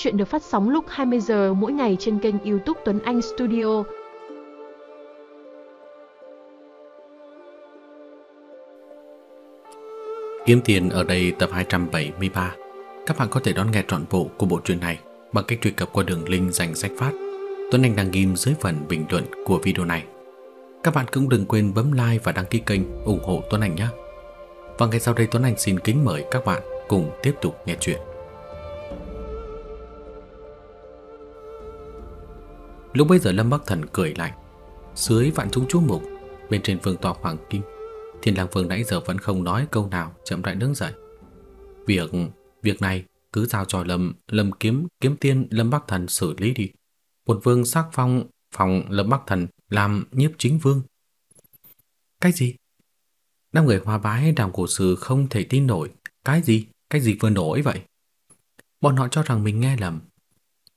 Chuyện được phát sóng lúc 20 giờ mỗi ngày trên kênh YouTube Tuấn Anh Studio. Kiếm tiền ở đây tập 273. Các bạn có thể đón nghe trọn bộ của bộ truyện này bằng cách truy cập qua đường link dành sách phát. Tuấn Anh đang ghim dưới phần bình luận của video này. Các bạn cũng đừng quên bấm like và đăng ký kênh ủng hộ Tuấn Anh nhé. Và ngay sau đây Tuấn Anh xin kính mời các bạn cùng tiếp tục nghe chuyện. Lúc bấy giờ Lâm Bắc Thần cười lạnh Dưới vạn chúng chú mục Bên trên vương tòa hoàng kim Thiên lang vương nãy giờ vẫn không nói câu nào Chậm rãi đứng dậy Việc, việc này cứ giao cho Lâm Lâm kiếm, kiếm tiên, Lâm Bắc Thần xử lý đi Một vương sắc phong Phòng Lâm Bắc Thần làm nhiếp chính vương Cái gì? Năm người hoa bái đàm cổ sư không thể tin nổi Cái gì? Cái gì vừa nổi vậy? Bọn họ cho rằng mình nghe lầm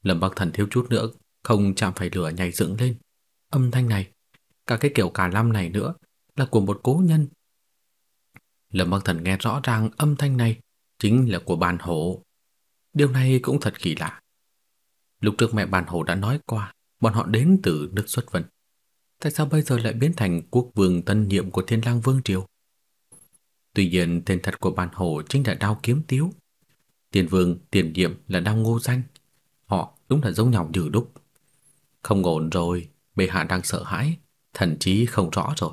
Lâm Bắc Thần thiếu chút nữa không chạm phải lửa nhảy dựng lên. Âm thanh này, cả cái kiểu cả lam này nữa là của một cố nhân. Lâm Bắc Thần nghe rõ ràng âm thanh này chính là của bàn hổ. Điều này cũng thật kỳ lạ. Lúc trước mẹ bàn hổ đã nói qua, bọn họ đến từ nước xuất vân. Tại sao bây giờ lại biến thành quốc vương tân nhiệm của Thiên Lang Vương Triều? Tuy nhiên tên thật của bàn hổ chính là Đao Kiếm Tiếu. Tiền vương, tiền nhiệm là Đao Ngô Danh. Họ đúng là giống nhau như đúc. Không ổn rồi, bệ hạ đang sợ hãi, thần trí không rõ rồi.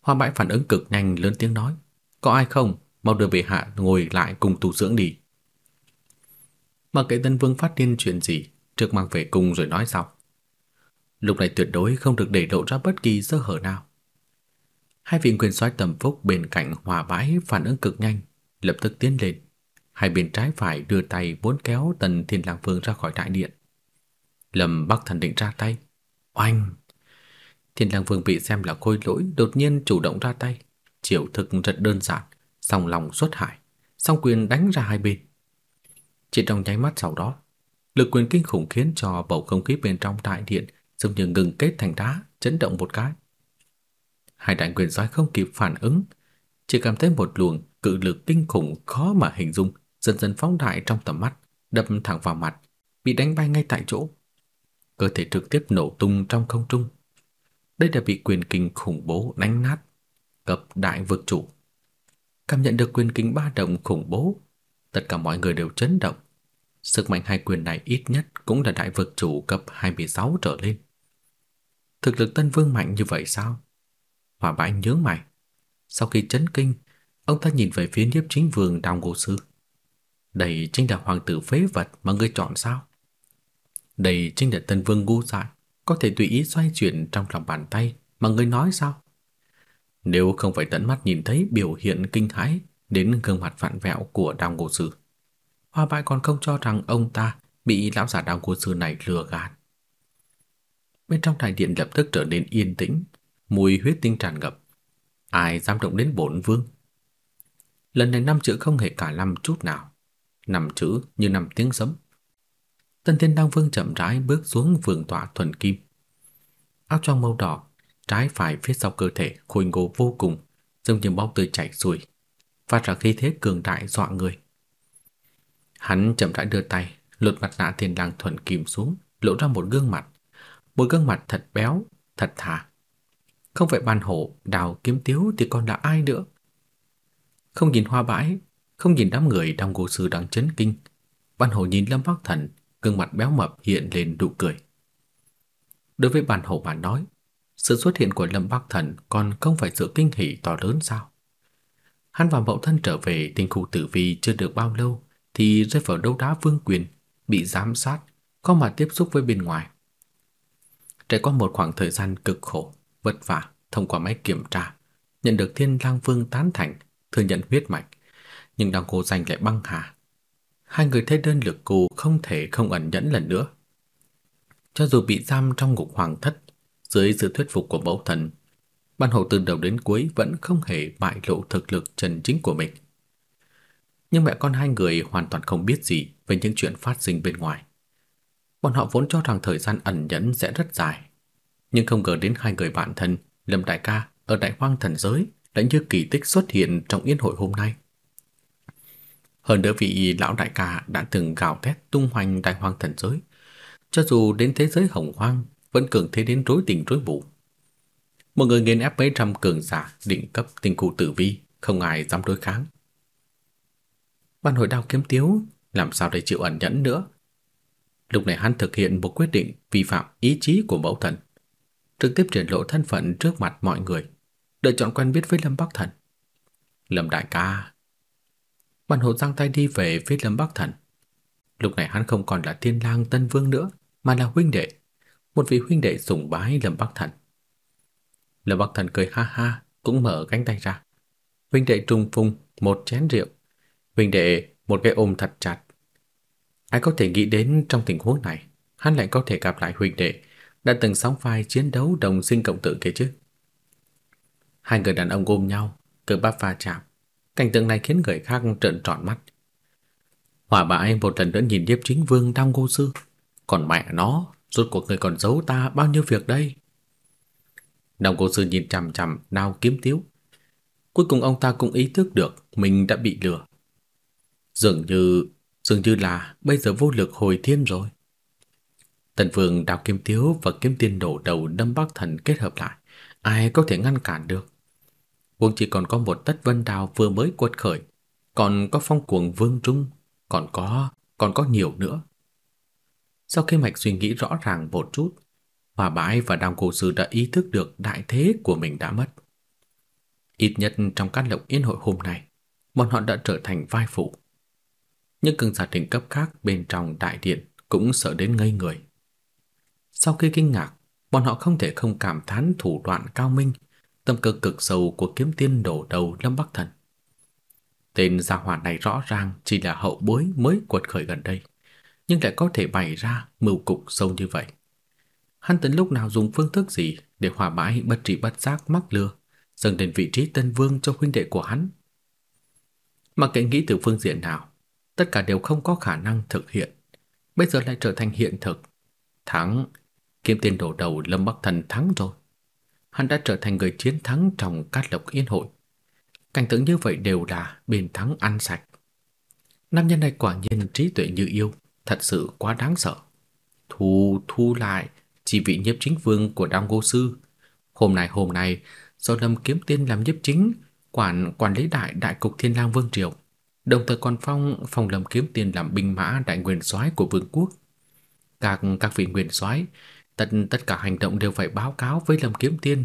Hoa bãi phản ứng cực nhanh lớn tiếng nói, có ai không, mau đưa bệ hạ ngồi lại cùng tu dưỡng đi. Mà kệ tân vương phát điên chuyện gì, trước mang về cùng rồi nói sau. Lúc này tuyệt đối không được để lộ ra bất kỳ sơ hở nào. Hai vị quyền soái tầm phúc bên cạnh hòa bãi phản ứng cực nhanh, lập tức tiến lên. Hai bên trái phải đưa tay vốn kéo tần thiên lang vương ra khỏi đại điện. Lâm Bắc Thần định ra tay. Oanh! Thiên Lang Vương bị xem là khôi lỗi đột nhiên chủ động ra tay, chiều thực rất đơn giản, song lòng xuất hải, song quyền đánh ra hai bên. Chỉ trong nháy mắt sau đó, lực quyền kinh khủng khiến cho bầu không khí bên trong đại điện giống như ngừng kết thành đá, chấn động một cái. Hai đại quyền soái không kịp phản ứng, chỉ cảm thấy một luồng cự lực kinh khủng khó mà hình dung dần dần phóng đại trong tầm mắt, đập thẳng vào mặt, bị đánh bay ngay tại chỗ cơ thể trực tiếp nổ tung trong không trung. Đây là bị quyền kinh khủng bố đánh nát, cấp đại vực chủ. Cảm nhận được quyền kinh ba động khủng bố, tất cả mọi người đều chấn động. Sức mạnh hai quyền này ít nhất cũng là đại vực chủ cấp 26 trở lên. Thực lực Tân Vương mạnh như vậy sao? Hỏa bãi nhớ mày. Sau khi chấn kinh, ông ta nhìn về phía nhiếp chính vương Đào Ngô Sư. Đây chính là hoàng tử phế vật mà ngươi chọn sao? Đây chính là Tân Vương ngu dại, có thể tùy ý xoay chuyển trong lòng bàn tay mà người nói sao? Nếu không phải tận mắt nhìn thấy biểu hiện kinh hãi đến gương mặt vặn vẹo của Đào Ngô Sư, Hoa Bại còn không cho rằng ông ta bị lão giả Đào Ngô Sư này lừa gạt. Bên trong đại điện lập tức trở nên yên tĩnh, mùi huyết tinh tràn ngập. Ai dám động đến bổn vương? Lần này năm chữ không hề cả năm chút nào, năm chữ như năm tiếng sấm tần Thiên Đăng Vương chậm rãi bước xuống vườn tọa thuần kim. Áo choàng màu đỏ, trái phải phía sau cơ thể khôi ngô vô cùng, dường như bóng tươi chảy xuôi, phát ra khí thế cường đại dọa người. Hắn chậm rãi đưa tay, lột mặt nạ Thiên Đăng thuần kim xuống, lộ ra một gương mặt, một gương mặt thật béo, thật thà. Không phải ban hổ, đào kiếm tiếu thì còn là ai nữa? Không nhìn hoa bãi, không nhìn đám người trong cổ sư đang chấn kinh, ban Hồ nhìn Lâm Bắc Thần gương mặt béo mập hiện lên nụ cười. Đối với bản hậu mà nói, sự xuất hiện của Lâm Bắc Thần còn không phải sự kinh hỉ to lớn sao? Hắn và mẫu thân trở về tinh khu tử vi chưa được bao lâu thì rơi vào đấu đá vương quyền, bị giám sát, có mà tiếp xúc với bên ngoài. Trải qua một khoảng thời gian cực khổ, vất vả thông qua máy kiểm tra, nhận được Thiên Lang Vương tán thành, thừa nhận huyết mạch, nhưng đang cố giành lại băng hà, hai người thấy đơn lực cù không thể không ẩn nhẫn lần nữa. Cho dù bị giam trong ngục hoàng thất, dưới sự thuyết phục của mẫu thần, ban hầu từ đầu đến cuối vẫn không hề bại lộ thực lực chân chính của mình. Nhưng mẹ con hai người hoàn toàn không biết gì về những chuyện phát sinh bên ngoài. Bọn họ vốn cho rằng thời gian ẩn nhẫn sẽ rất dài, nhưng không ngờ đến hai người bạn thân Lâm Đại Ca ở Đại Hoang Thần Giới đã như kỳ tích xuất hiện trong yến hội hôm nay. Hơn nữa vị lão đại ca đã từng gào thét tung hoành đại hoang thần giới, cho dù đến thế giới hồng hoang vẫn cường thế đến rối tình rối mù. Một người nghiền ép mấy trăm cường giả định cấp tinh cụ tử vi, không ai dám đối kháng. Ban hội đao kiếm tiếu, làm sao để chịu ẩn nhẫn nữa? Lúc này hắn thực hiện một quyết định vi phạm ý chí của mẫu thần, trực tiếp triển lộ thân phận trước mặt mọi người, lựa chọn quen biết với Lâm Bắc Thần. Lâm đại ca, Bản hộ giang tay đi về phía Lâm Bắc Thần. Lúc này hắn không còn là Thiên Lang Tân Vương nữa, mà là huynh đệ, một vị huynh đệ sùng bái Lâm Bắc Thần. Lâm Bắc Thần cười ha ha, cũng mở cánh tay ra. Huynh đệ trùng phùng một chén rượu, huynh đệ một cái ôm thật chặt. Ai có thể nghĩ đến trong tình huống này, hắn lại có thể gặp lại huynh đệ đã từng sóng vai chiến đấu đồng sinh cộng tử kia chứ. Hai người đàn ông ôm nhau, cờ bắp va chạm, Cảnh tượng này khiến người khác trợn tròn mắt. Hỏa bãi một lần nữa nhìn diệp Chính Vương đang ngô sư. Còn mẹ nó, rốt cuộc người còn giấu ta bao nhiêu việc đây? Đồng cô sư nhìn chằm chằm Đao Kiếm Tiếu. Cuối cùng ông ta cũng ý thức được mình đã bị lừa. Dường như, dường như là bây giờ vô lực hồi thiên rồi. Tần Vương đào Kiếm Tiếu và Kiếm Tiên đổ đầu đâm Bắc Thần kết hợp lại, ai có thể ngăn cản được? Uông chỉ còn có một tất vân đào vừa mới quật khởi, còn có phong cuồng vương trung, còn có, còn có nhiều nữa. Sau khi Mạch suy nghĩ rõ ràng một chút, Hòa Bãi và đào Cổ Sư đã ý thức được đại thế của mình đã mất. Ít nhất trong các lộng yên hội hôm nay, bọn họ đã trở thành vai phụ. Những cường giả đỉnh cấp khác bên trong đại điện cũng sợ đến ngây người. Sau khi kinh ngạc, bọn họ không thể không cảm thán thủ đoạn cao minh Tâm cơ cực sâu của kiếm tiên đổ đầu Lâm Bắc Thần. Tên gia hỏa này rõ ràng chỉ là hậu bối mới quật khởi gần đây, nhưng lại có thể bày ra mưu cục sâu như vậy. Hắn tấn lúc nào dùng phương thức gì để hòa bãi bất trị bất giác mắc lừa, dâng đến vị trí tân vương cho huynh đệ của hắn. Mà kể nghĩ từ phương diện nào, tất cả đều không có khả năng thực hiện. Bây giờ lại trở thành hiện thực. Thắng, kiếm tiền đổ đầu Lâm Bắc Thần thắng rồi hắn đã trở thành người chiến thắng trong cát lộc yên hội. Cảnh tượng như vậy đều là bên thắng ăn sạch. Nam nhân này quả nhiên trí tuệ như yêu, thật sự quá đáng sợ. Thu, thu lại, chỉ vị nhiếp chính vương của Đam Ngô Sư. Hôm nay hôm nay, do Lâm Kiếm Tiên làm nhiếp chính, quản quản lý đại đại cục Thiên Lang Vương Triều. Đồng thời còn phong phòng Lâm Kiếm Tiên làm binh mã đại nguyên soái của vương quốc. Các các vị nguyên soái Tất tất cả hành động đều phải báo cáo với Lâm Kiếm Tiên,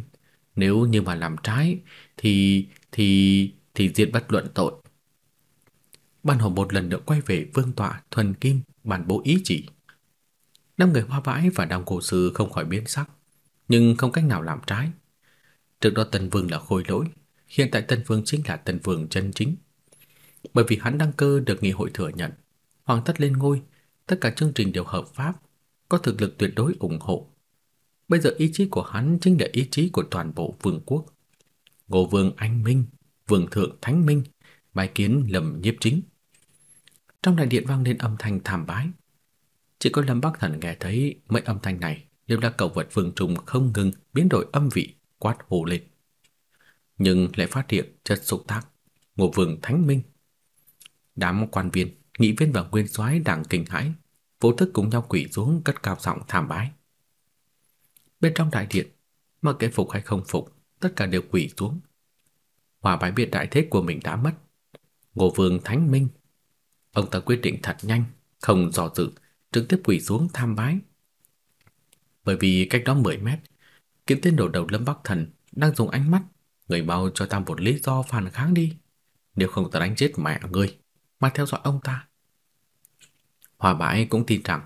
nếu như mà làm trái thì thì thì diệt bất luận tội. Ban hồ một lần nữa quay về vương tọa thuần kim bản bố ý chỉ. Năm người hoa bãi và đồng cổ sư không khỏi biến sắc, nhưng không cách nào làm trái. Trước đó Tần Vương là khôi lỗi, hiện tại Tần Vương chính là Tần Vương chân chính. Bởi vì hắn đăng cơ được nghị hội thừa nhận, hoàng thất lên ngôi, tất cả chương trình đều hợp pháp, có thực lực tuyệt đối ủng hộ. Bây giờ ý chí của hắn chính là ý chí của toàn bộ vương quốc. Ngô Vương Anh Minh, Vương Thượng Thánh Minh, bài kiến Lâm Nhiếp Chính. Trong đại điện vang lên âm thanh thảm bái. Chỉ có Lâm Bắc Thần nghe thấy mấy âm thanh này đều là cầu vật vương trùng không ngừng biến đổi âm vị quát hồ lên. Nhưng lại phát hiện chất xúc tác, Ngô vương thánh minh. Đám quan viên, nghị viên và nguyên soái đảng kinh hãi, vô thức cùng nhau quỳ xuống cất cao giọng tham bái. Bên trong đại điện, mặc kệ phục hay không phục, tất cả đều quỳ xuống. Hòa bái biệt đại thế của mình đã mất. Ngô Vương Thánh Minh, ông ta quyết định thật nhanh, không do dự, trực tiếp quỳ xuống tham bái. Bởi vì cách đó 10 mét, kiếm tên đầu đầu Lâm Bắc Thần đang dùng ánh mắt, người mau cho ta một lý do phản kháng đi, nếu không ta đánh chết mẹ ngươi, mà theo dõi ông ta. Hòa bãi cũng tin rằng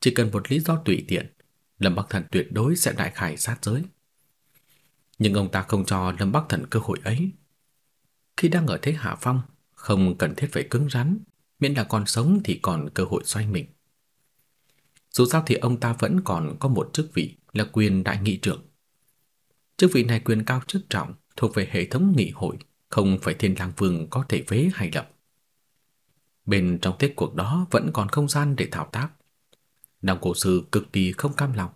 chỉ cần một lý do tùy tiện, Lâm Bắc Thần tuyệt đối sẽ đại khai sát giới. Nhưng ông ta không cho Lâm Bắc Thần cơ hội ấy. Khi đang ở thế hạ phong, không cần thiết phải cứng rắn, miễn là còn sống thì còn cơ hội xoay mình. Dù sao thì ông ta vẫn còn có một chức vị là quyền đại nghị trưởng. Chức vị này quyền cao chức trọng, thuộc về hệ thống nghị hội, không phải Thiên Lang Vương có thể vế hay lập. Bên trong thế cuộc đó vẫn còn không gian để thao tác. đồng cổ sư cực kỳ không cam lòng.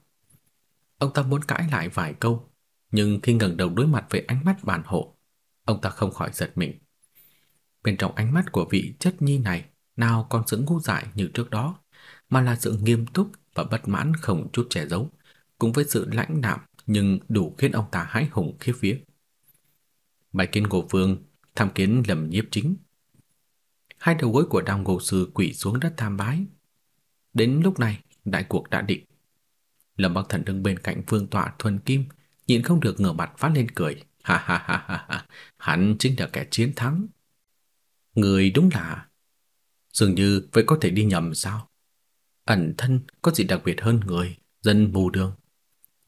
Ông ta muốn cãi lại vài câu, nhưng khi ngẩng đầu đối mặt với ánh mắt bản hộ, ông ta không khỏi giật mình. Bên trong ánh mắt của vị chất nhi này nào còn sự ngu dại như trước đó, mà là sự nghiêm túc và bất mãn không chút che giấu, cùng với sự lãnh đạm nhưng đủ khiến ông ta hãi hùng khiếp vía. Bài kiến cổ vương tham kiến lầm nhiếp chính hai đầu gối của Đào Ngộ Sư quỳ xuống đất tham bái. Đến lúc này, đại cuộc đã định. Lâm Bắc Thần đứng bên cạnh vương tọa thuần kim, nhìn không được ngửa mặt phát lên cười. Ha ha ha ha ha, hắn chính là kẻ chiến thắng. Người đúng là... Dường như vậy có thể đi nhầm sao? Ẩn thân có gì đặc biệt hơn người, dân mù đường.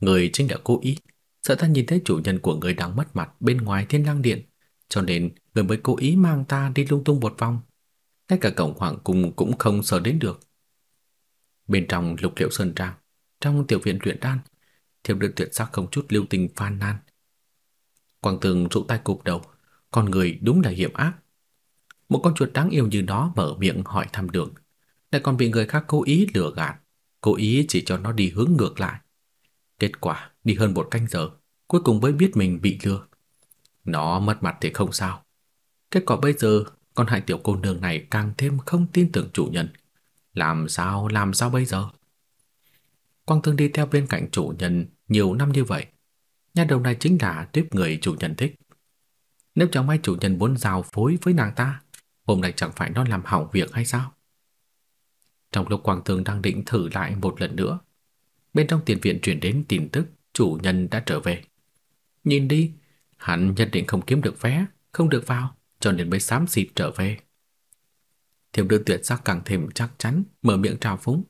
Người chính là cố ý, sợ ta nhìn thấy chủ nhân của người đang mất mặt bên ngoài thiên lang điện, cho nên người mới cố ý mang ta đi lung tung một vòng ngay cả cổng hoàng cung cũng không sờ đến được. Bên trong lục liệu sơn trang, trong tiểu viện luyện đan, thiếu nữ tuyệt sắc không chút lưu tình phàn nàn. Quang tường rụ tay cụp đầu, con người đúng là hiểm ác. Một con chuột đáng yêu như nó mở miệng hỏi thăm đường, lại còn bị người khác cố ý lừa gạt, cố ý chỉ cho nó đi hướng ngược lại. Kết quả đi hơn một canh giờ, cuối cùng mới biết mình bị lừa. Nó mất mặt thì không sao. Kết quả bây giờ con hại tiểu cô nương này càng thêm không tin tưởng chủ nhân. Làm sao, làm sao bây giờ? Quang Thương đi theo bên cạnh chủ nhân nhiều năm như vậy, nhà đầu này chính là tiếp người chủ nhân thích. Nếu chẳng may chủ nhân muốn giao phối với nàng ta, hôm nay chẳng phải nó làm hỏng việc hay sao? Trong lúc Quang Thương đang định thử lại một lần nữa, bên trong tiền viện truyền đến tin tức chủ nhân đã trở về. Nhìn đi, hắn nhất định không kiếm được vé, không được vào cho nên mới xám xịt trở về. Thiếu nữ tuyệt sắc càng thêm chắc chắn, mở miệng trào phúng.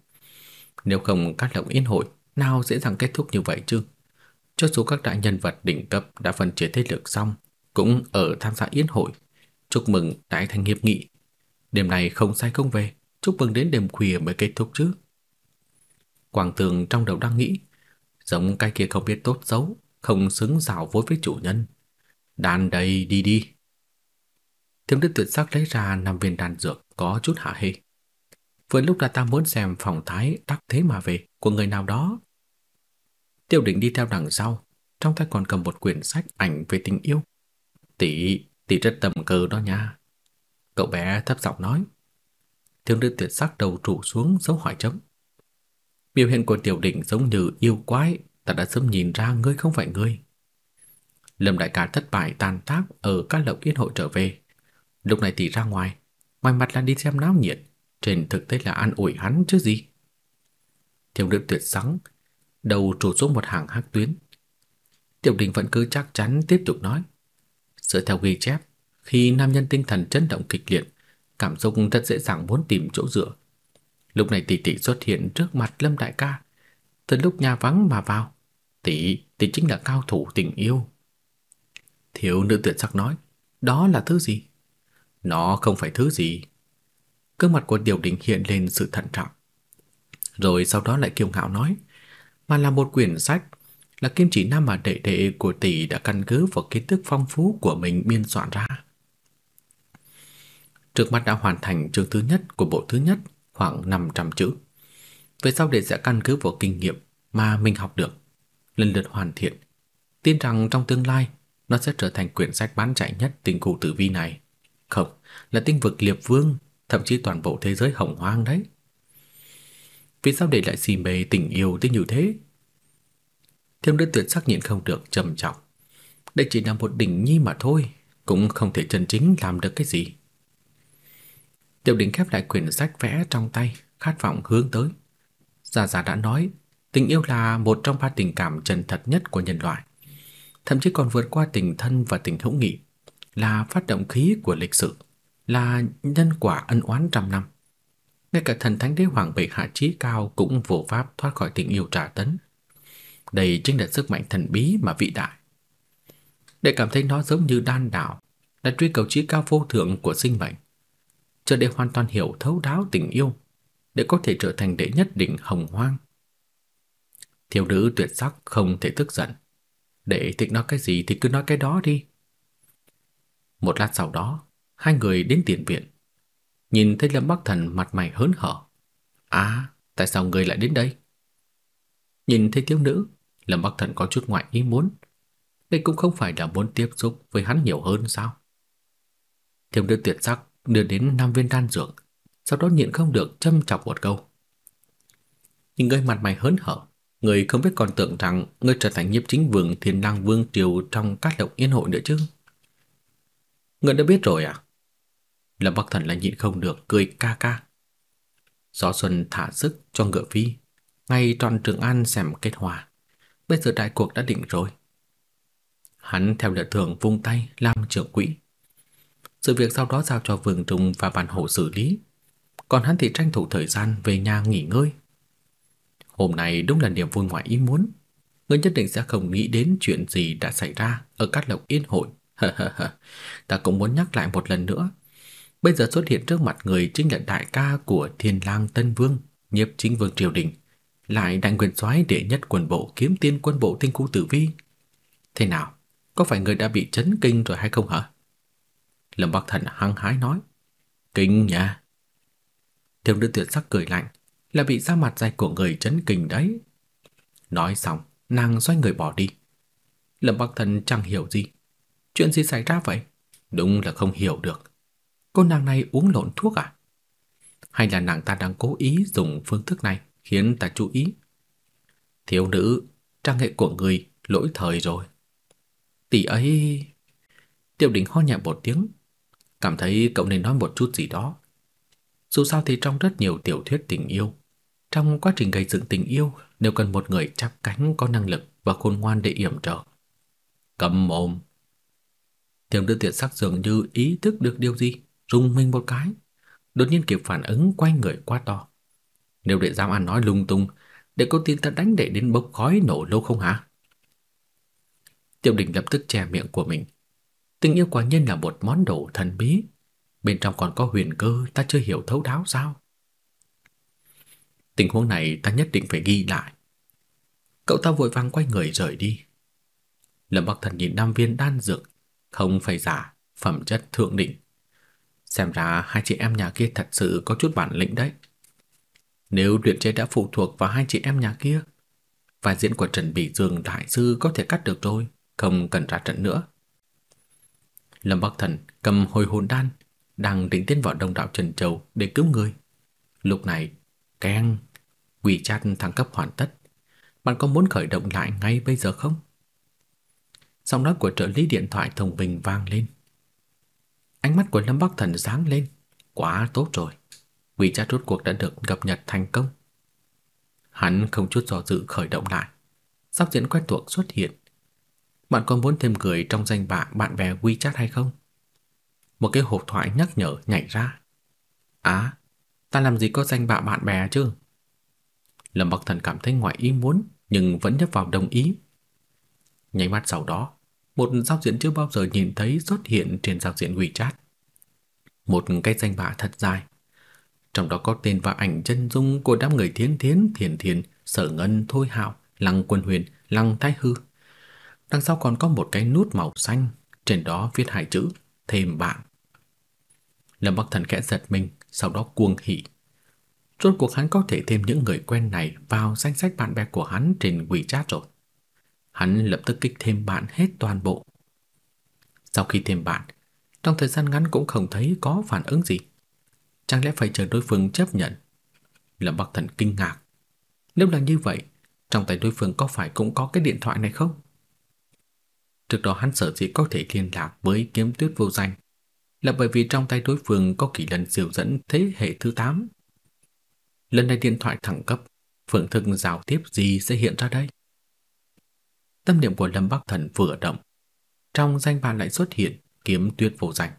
Nếu không các lộng yến hội, nào dễ dàng kết thúc như vậy chứ? Cho dù các đại nhân vật đỉnh cấp đã phân chia thế lực xong, cũng ở tham gia yến hội. Chúc mừng đại thành hiệp nghị. Đêm này không sai không về, chúc mừng đến đêm khuya mới kết thúc chứ. Quảng tường trong đầu đang nghĩ, giống cái kia không biết tốt xấu, không xứng xảo vối với chủ nhân. Đàn đầy đi đi. Thiếu nữ tuyệt sắc lấy ra năm viên đan dược có chút hạ hê. Vừa lúc là ta muốn xem phòng thái đắc thế mà về của người nào đó. Tiêu đỉnh đi theo đằng sau, trong tay còn cầm một quyển sách ảnh về tình yêu. Tỷ, tỷ rất tầm cờ đó nha. Cậu bé thấp giọng nói. Thiếu nữ tuyệt sắc đầu trụ xuống dấu hỏi chấm. Biểu hiện của Tiểu đỉnh giống như yêu quái, ta đã sớm nhìn ra ngươi không phải ngươi. Lâm đại ca thất bại tàn tác ở các lộng yên hội trở về, Lúc này tỷ ra ngoài, ngoài mặt là đi xem náo nhiệt, trên thực tế là an ủi hắn chứ gì. Thiếu nữ tuyệt sáng đầu trụt xuống một hàng hắc tuyến. Tiểu đình vẫn cứ chắc chắn tiếp tục nói. Dựa theo ghi chép, khi nam nhân tinh thần chấn động kịch liệt, cảm xúc rất dễ dàng muốn tìm chỗ dựa. Lúc này tỷ tỷ xuất hiện trước mặt Lâm Đại ca. Từ lúc nhà vắng mà vào, tỷ, tỷ chính là cao thủ tình yêu. Thiếu nữ tuyệt sắc nói, đó là thứ gì? Nó không phải thứ gì. Cơ mặt của Tiểu Đình hiện lên sự thận trọng. Rồi sau đó lại kiêu ngạo nói, mà là một quyển sách, là kim chỉ nam mà đệ đệ của tỷ đã căn cứ vào kiến thức phong phú của mình biên soạn ra. Trước mắt đã hoàn thành chương thứ nhất của bộ thứ nhất, khoảng 500 chữ. Về sau đệ sẽ căn cứ vào kinh nghiệm mà mình học được, lần lượt hoàn thiện. Tin rằng trong tương lai, nó sẽ trở thành quyển sách bán chạy nhất tình cụ tử vi này. Không, là tinh vực Liệp Vương, thậm chí toàn bộ thế giới hồng hoang đấy. Vì sao để lại xì mê tình yêu tới như thế? Thiêm đứa tuyệt xác nhịn không được trầm trọng. Đây chỉ là một đỉnh nhi mà thôi, cũng không thể chân chính làm được cái gì. Tiểu đỉnh khép lại quyển sách vẽ trong tay, khát vọng hướng tới. Già già đã nói, tình yêu là một trong ba tình cảm chân thật nhất của nhân loại. Thậm chí còn vượt qua tình thân và tình hữu nghị là phát động khí của lịch sử, là nhân quả ân oán trăm năm. Ngay cả thần thánh đế hoàng bệ hạ trí cao cũng vô pháp thoát khỏi tình yêu trả tấn. Đây chính là sức mạnh thần bí mà vĩ đại. Để cảm thấy nó giống như đan đạo, là truy cầu trí cao vô thượng của sinh mệnh. Cho để hoàn toàn hiểu thấu đáo tình yêu, để có thể trở thành đệ nhất đỉnh hồng hoang. Thiếu nữ tuyệt sắc không thể tức giận. Để thích nói cái gì thì cứ nói cái đó đi. Một lát sau đó, hai người đến tiền viện. Nhìn thấy Lâm Bắc Thần mặt mày hớn hở. "À, tại sao người lại đến đây?" Nhìn thấy thiếu nữ, Lâm Bắc Thần có chút ngoại ý muốn. Đây cũng không phải là muốn tiếp xúc với hắn nhiều hơn sao? Thiếu nữ tuyệt sắc đưa đến nam viên đan dược, sau đó nhịn không được châm chọc một câu. Nhưng người mặt mày hớn hở, người không biết còn tưởng rằng người trở thành nhiếp chính vương thiên lang vương triều trong các lộng yên hội nữa chứ. Ngươi đã biết rồi à? Lâm Bắc Thần là nhịn không được cười ca ca. Gió xuân thả sức cho ngựa phi, ngay tròn Trường An xem kết hòa. Bây giờ đại cuộc đã định rồi. Hắn theo lệ thường vung tay làm trưởng quỹ. Sự việc sau đó giao cho vườn trùng và bàn hộ xử lý, còn hắn thì tranh thủ thời gian về nhà nghỉ ngơi. Hôm nay đúng là niềm vui ngoại ý muốn, người nhất định sẽ không nghĩ đến chuyện gì đã xảy ra ở các lộc yên hội Ta cũng muốn nhắc lại một lần nữa. Bây giờ xuất hiện trước mặt người chính là đại ca của Thiên Lang Tân Vương, Nhiếp Chính Vương triều đình, lại đại quyền soái đệ nhất quân bộ kiếm tiên quân bộ thiên khu tử vi. Thế nào? Có phải người đã bị chấn kinh rồi hay không hả? Lâm Bắc Thần hăng hái nói. Kinh nha. Thiếu nữ tuyệt sắc cười lạnh, là bị da mặt dày của người chấn kinh đấy. Nói xong, nàng xoay người bỏ đi. Lâm Bắc Thần chẳng hiểu gì, Chuyện gì xảy ra vậy? Đúng là không hiểu được. Cô nàng này uống lộn thuốc à? Hay là nàng ta đang cố ý dùng phương thức này khiến ta chú ý? Thiếu nữ, trang hệ của người lỗi thời rồi. Tỷ ấy... tiểu đỉnh ho nhẹ một tiếng. Cảm thấy cậu nên nói một chút gì đó. Dù sao thì trong rất nhiều tiểu thuyết tình yêu, trong quá trình gây dựng tình yêu đều cần một người chắp cánh có năng lực và khôn ngoan để yểm trợ. Cầm mồm, Thiểm tư tiện sắc dường như ý thức được điều gì, rung mình một cái, đột nhiên kịp phản ứng quay người quá to. Nếu để giam ăn nói lung tung, để cô tin ta đánh đệ đến bốc khói nổ lâu không hả? Tiêu đình lập tức che miệng của mình. Tình yêu quả nhân là một món đồ thần bí, bên trong còn có huyền cơ ta chưa hiểu thấu đáo sao? Tình huống này ta nhất định phải ghi lại. Cậu ta vội vàng quay người rời đi. Lâm Bắc Thần nhìn nam viên đan dược không phải giả, phẩm chất thượng đỉnh. Xem ra hai chị em nhà kia thật sự có chút bản lĩnh đấy. Nếu luyện chế đã phụ thuộc vào hai chị em nhà kia, vai diễn của Trần Bỉ Dương đại sư có thể cắt được rồi, không cần ra trận nữa. Lâm Bắc Thần cầm hồi hồn đan, đang định tiến vào đông đạo Trần Châu để cứu người. Lúc này, keng, quỷ chat thăng cấp hoàn tất. Bạn có muốn khởi động lại ngay bây giờ không? Giọng nói của trợ lý điện thoại thông minh vang lên. Ánh mắt của Lâm Bắc Thần sáng lên. Quá tốt rồi. quy chat rốt cuộc đã được cập nhật thành công. Hắn không chút do dự khởi động lại. Sắp diễn quen thuộc xuất hiện. Bạn có muốn thêm gửi trong danh bạ bạn bè WeChat hay không? Một cái hộp thoại nhắc nhở nhảy ra. á, ta làm gì có danh bạ bạn bè chứ? Lâm Bắc Thần cảm thấy ngoài ý muốn nhưng vẫn nhấp vào đồng ý. Nháy mắt sau đó, một giao diện chưa bao giờ nhìn thấy xuất hiện trên giao diện WeChat. Một cái danh bạ thật dài, trong đó có tên và ảnh chân dung của đám người Thiến Thiến, Thiền Thiền, Sở Ngân, Thôi Hạo, Lăng Quân Huyền, Lăng Thái Hư. Đằng sau còn có một cái nút màu xanh, trên đó viết hai chữ thêm bạn. Lâm Bắc Thần kẽ giật mình, sau đó cuồng hỉ. Rốt cuộc hắn có thể thêm những người quen này vào danh sách bạn bè của hắn trên WeChat rồi hắn lập tức kích thêm bạn hết toàn bộ. Sau khi thêm bạn, trong thời gian ngắn cũng không thấy có phản ứng gì. Chẳng lẽ phải chờ đối phương chấp nhận? Lâm Bắc Thần kinh ngạc. Nếu là như vậy, trong tay đối phương có phải cũng có cái điện thoại này không? Trước đó hắn sợ dĩ có thể liên lạc với kiếm tuyết vô danh là bởi vì trong tay đối phương có kỷ lần diệu dẫn thế hệ thứ 8. Lần này điện thoại thẳng cấp, phương thức giao tiếp gì sẽ hiện ra đây? Tâm niệm của Lâm Bắc Thần vừa động, trong danh bàn lại xuất hiện kiếm tuyết vô danh.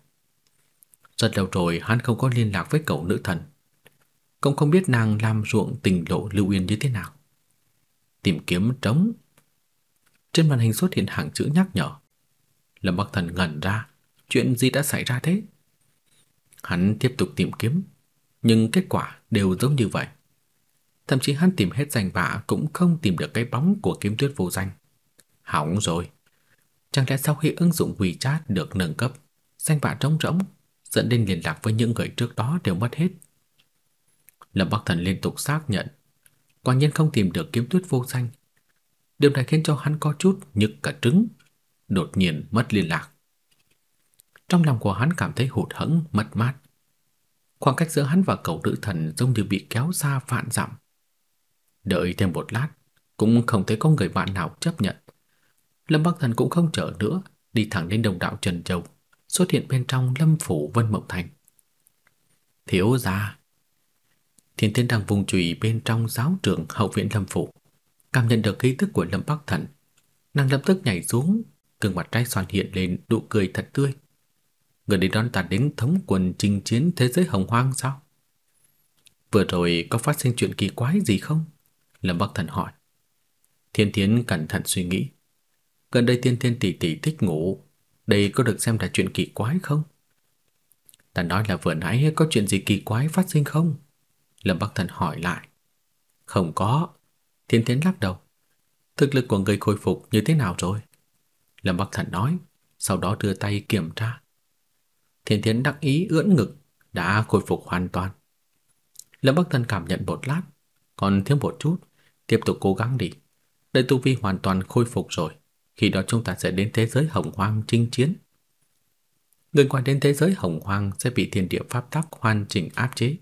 Rất lâu rồi hắn không có liên lạc với cậu nữ thần, cũng không biết nàng làm ruộng tình lộ Lưu Yên như thế nào. Tìm kiếm trống. Trên màn hình xuất hiện hàng chữ nhắc nhở. Lâm Bắc Thần ngẩn ra, chuyện gì đã xảy ra thế? Hắn tiếp tục tìm kiếm, nhưng kết quả đều giống như vậy. Thậm chí hắn tìm hết danh bạ cũng không tìm được cái bóng của kiếm tuyết vô danh hỏng rồi. Chẳng lẽ sau khi ứng dụng WeChat được nâng cấp, danh bạ trống rỗng, dẫn đến liên lạc với những người trước đó đều mất hết. Lâm Bắc Thần liên tục xác nhận, quả nhiên không tìm được kiếm tuyết vô danh. Điều này khiến cho hắn có chút nhức cả trứng, đột nhiên mất liên lạc. Trong lòng của hắn cảm thấy hụt hẫng, mất mát. Khoảng cách giữa hắn và cậu nữ thần giống như bị kéo xa vạn dặm. Đợi thêm một lát, cũng không thấy có người bạn nào chấp nhận Lâm Bắc Thần cũng không chở nữa, đi thẳng lên đồng đạo Trần Châu, xuất hiện bên trong Lâm phủ Vân Mộng Thành. Thiếu gia. Thiên Thiên đang vùng chùy bên trong giáo trường hậu viện Lâm phủ, cảm nhận được khí tức của Lâm Bắc Thần, nàng lập tức nhảy xuống, gương mặt trai xoan hiện lên nụ cười thật tươi. Người đến đón ta đến thống quân chinh chiến thế giới hồng hoang sao? Vừa rồi có phát sinh chuyện kỳ quái gì không? Lâm Bắc Thần hỏi. Thiên Thiến cẩn thận suy nghĩ gần đây tiên tiên tỷ tỷ thích ngủ, đây có được xem là chuyện kỳ quái không? Ta nói là vừa nãy có chuyện gì kỳ quái phát sinh không? Lâm Bắc Thần hỏi lại. Không có. Thiên thiên lắc đầu. Thực lực của ngươi khôi phục như thế nào rồi? Lâm Bắc Thần nói, sau đó đưa tay kiểm tra. Thiên thiên đắc ý ưỡn ngực, đã khôi phục hoàn toàn. Lâm Bắc Thần cảm nhận một lát, còn thiếu một chút, tiếp tục cố gắng đi. Đợi tu vi hoàn toàn khôi phục rồi, khi đó chúng ta sẽ đến thế giới hồng hoang chinh chiến. Người qua đến thế giới hồng hoang sẽ bị thiên địa pháp tắc hoàn chỉnh áp chế,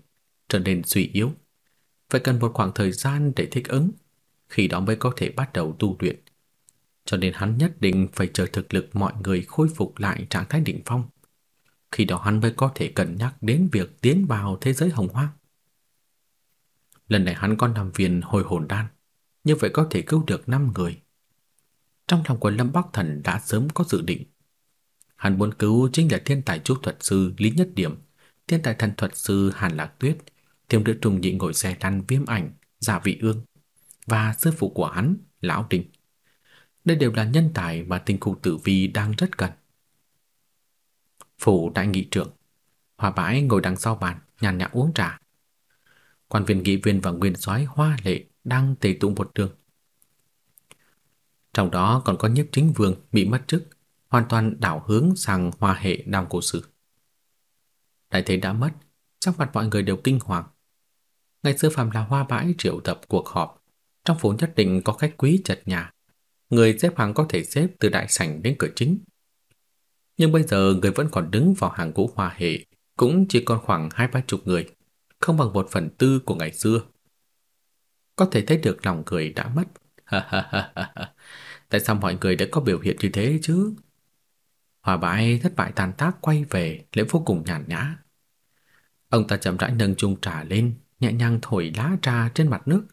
trở nên suy yếu. Phải cần một khoảng thời gian để thích ứng, khi đó mới có thể bắt đầu tu luyện. Cho nên hắn nhất định phải chờ thực lực mọi người khôi phục lại trạng thái đỉnh phong. Khi đó hắn mới có thể cân nhắc đến việc tiến vào thế giới hồng hoang. Lần này hắn còn nằm viền hồi hồn đan, như vậy có thể cứu được 5 người trong lòng của Lâm Bắc Thần đã sớm có dự định. Hắn muốn cứu chính là thiên tài trúc thuật sư Lý Nhất Điểm, thiên tài thần thuật sư Hàn Lạc Tuyết, thiếu nữ trùng nhị ngồi xe lăn viêm ảnh, giả vị ương và sư phụ của hắn, lão Trình. Đây đều là nhân tài mà tình khu tử vi đang rất cần. Phủ đại nghị trưởng, hòa bãi ngồi đằng sau bàn, nhàn nhã uống trà. Quan viên nghị viên và nguyên soái hoa lệ đang tề tụng một đường. Trong đó còn có nhiếp chính vương bị mất chức, hoàn toàn đảo hướng sang hoa hệ nam cổ sử. Đại thế đã mất, sắc mặt mọi người đều kinh hoàng. Ngày xưa phàm là hoa bãi triệu tập cuộc họp, trong phố nhất định có khách quý chật nhà. Người xếp hàng có thể xếp từ đại sảnh đến cửa chính. Nhưng bây giờ người vẫn còn đứng vào hàng ngũ hoa hệ, cũng chỉ còn khoảng hai ba chục người, không bằng một phần tư của ngày xưa. Có thể thấy được lòng người đã mất tại sao mọi người đã có biểu hiện như thế chứ? Hòa bãi thất bại tàn tác quay về lễ vô cùng nhàn nhã. Ông ta chậm rãi nâng chung trà lên, nhẹ nhàng thổi lá trà trên mặt nước.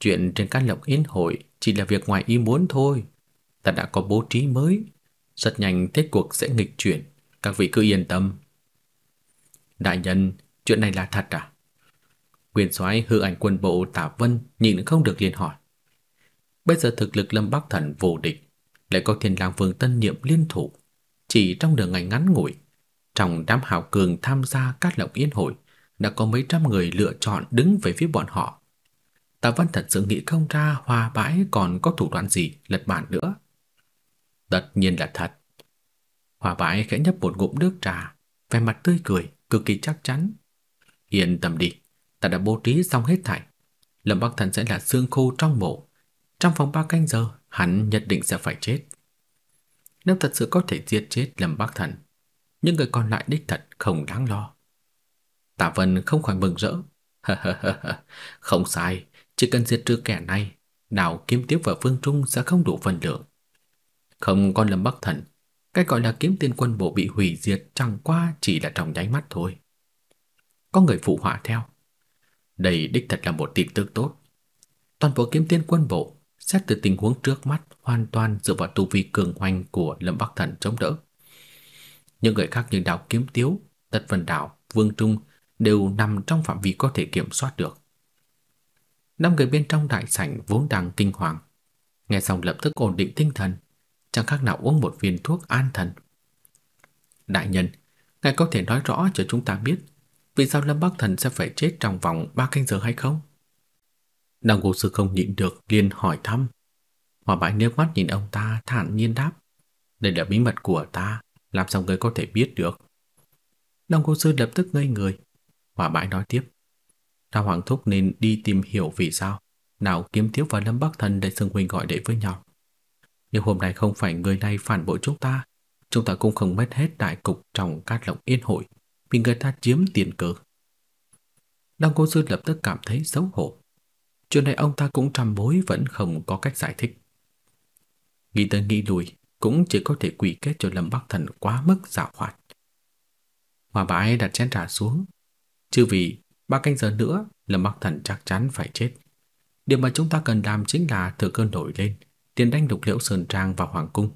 Chuyện trên căn lộc yên hội chỉ là việc ngoài ý muốn thôi. Ta đã có bố trí mới. Rất nhanh kết cuộc sẽ nghịch chuyển. Các vị cứ yên tâm. Đại nhân, chuyện này là thật à? Quyền soái hư ảnh quân bộ Tạ Vân nhìn không được liền hỏi. Bây giờ thực lực Lâm Bắc Thần vô địch, lại có Thiên Lang Vương Tân nhiệm liên thủ, chỉ trong đường ngày ngắn ngủi, trong đám hào cường tham gia các lộng yến hội đã có mấy trăm người lựa chọn đứng về phía bọn họ. Tạ Văn thật sự nghĩ không ra hòa bãi còn có thủ đoạn gì lật bản nữa. Tất nhiên là thật. Hòa bãi khẽ nhấp một ngụm nước trà, vẻ mặt tươi cười, cực kỳ chắc chắn. Yên tâm đi, ta đã bố trí xong hết thảy. Lâm Bắc Thần sẽ là xương khô trong mộ, trong vòng 3 canh giờ, hắn nhất định sẽ phải chết. Nếu thật sự có thể giết chết Lâm Bắc Thần, những người còn lại đích thật không đáng lo. Tạ Vân không khỏi mừng rỡ. không sai, chỉ cần diệt trừ kẻ này, đào kiếm tiếp và phương trung sẽ không đủ phần lượng. Không còn Lâm Bắc Thần, cái gọi là kiếm tiên quân bộ bị hủy diệt chẳng qua chỉ là trong nháy mắt thôi. Có người phụ họa theo. Đây đích thật là một tin tức tốt. Toàn bộ kiếm tiên quân bộ Xét từ tình huống trước mắt hoàn toàn dựa vào tu vi cường hoành của Lâm Bắc Thần chống đỡ. Những người khác như Đào Kiếm Tiếu, Tất Vân đạo Vương Trung đều nằm trong phạm vi có thể kiểm soát được. Năm người bên trong đại sảnh vốn đang kinh hoàng, nghe xong lập tức ổn định tinh thần, chẳng khác nào uống một viên thuốc an thần. Đại nhân, ngài có thể nói rõ cho chúng ta biết vì sao Lâm Bắc Thần sẽ phải chết trong vòng 3 canh giờ hay không? Đặng Cố Sư không nhịn được liền hỏi thăm. hòa Bãi nước mắt nhìn ông ta thản nhiên đáp: "Đây là bí mật của ta, làm sao người có thể biết được?" đồng Cố Sư lập tức ngây người. hòa Bãi nói tiếp: "Ta hoàng thúc nên đi tìm hiểu vì sao nào Kiếm thiếu và Lâm Bắc thân để xưng huynh gọi đệ với nhau. Nhưng hôm nay không phải người này phản bội chúng ta, chúng ta cũng không mất hết đại cục trong cát lộng yên hội vì người ta chiếm tiền cờ." đồng Cố Sư lập tức cảm thấy xấu hổ. Chuyện này ông ta cũng trầm bối vẫn không có cách giải thích. Nghĩ tới nghĩ lùi, cũng chỉ có thể quỷ kết cho Lâm Bắc Thần quá mức dạo hoạt. Hòa bãi đặt chén trà xuống. Chứ vì ba canh giờ nữa, Lâm Bắc Thần chắc chắn phải chết. Điều mà chúng ta cần làm chính là thừa cơn nổi lên, tiến đánh đục liễu Sơn Trang vào Hoàng Cung.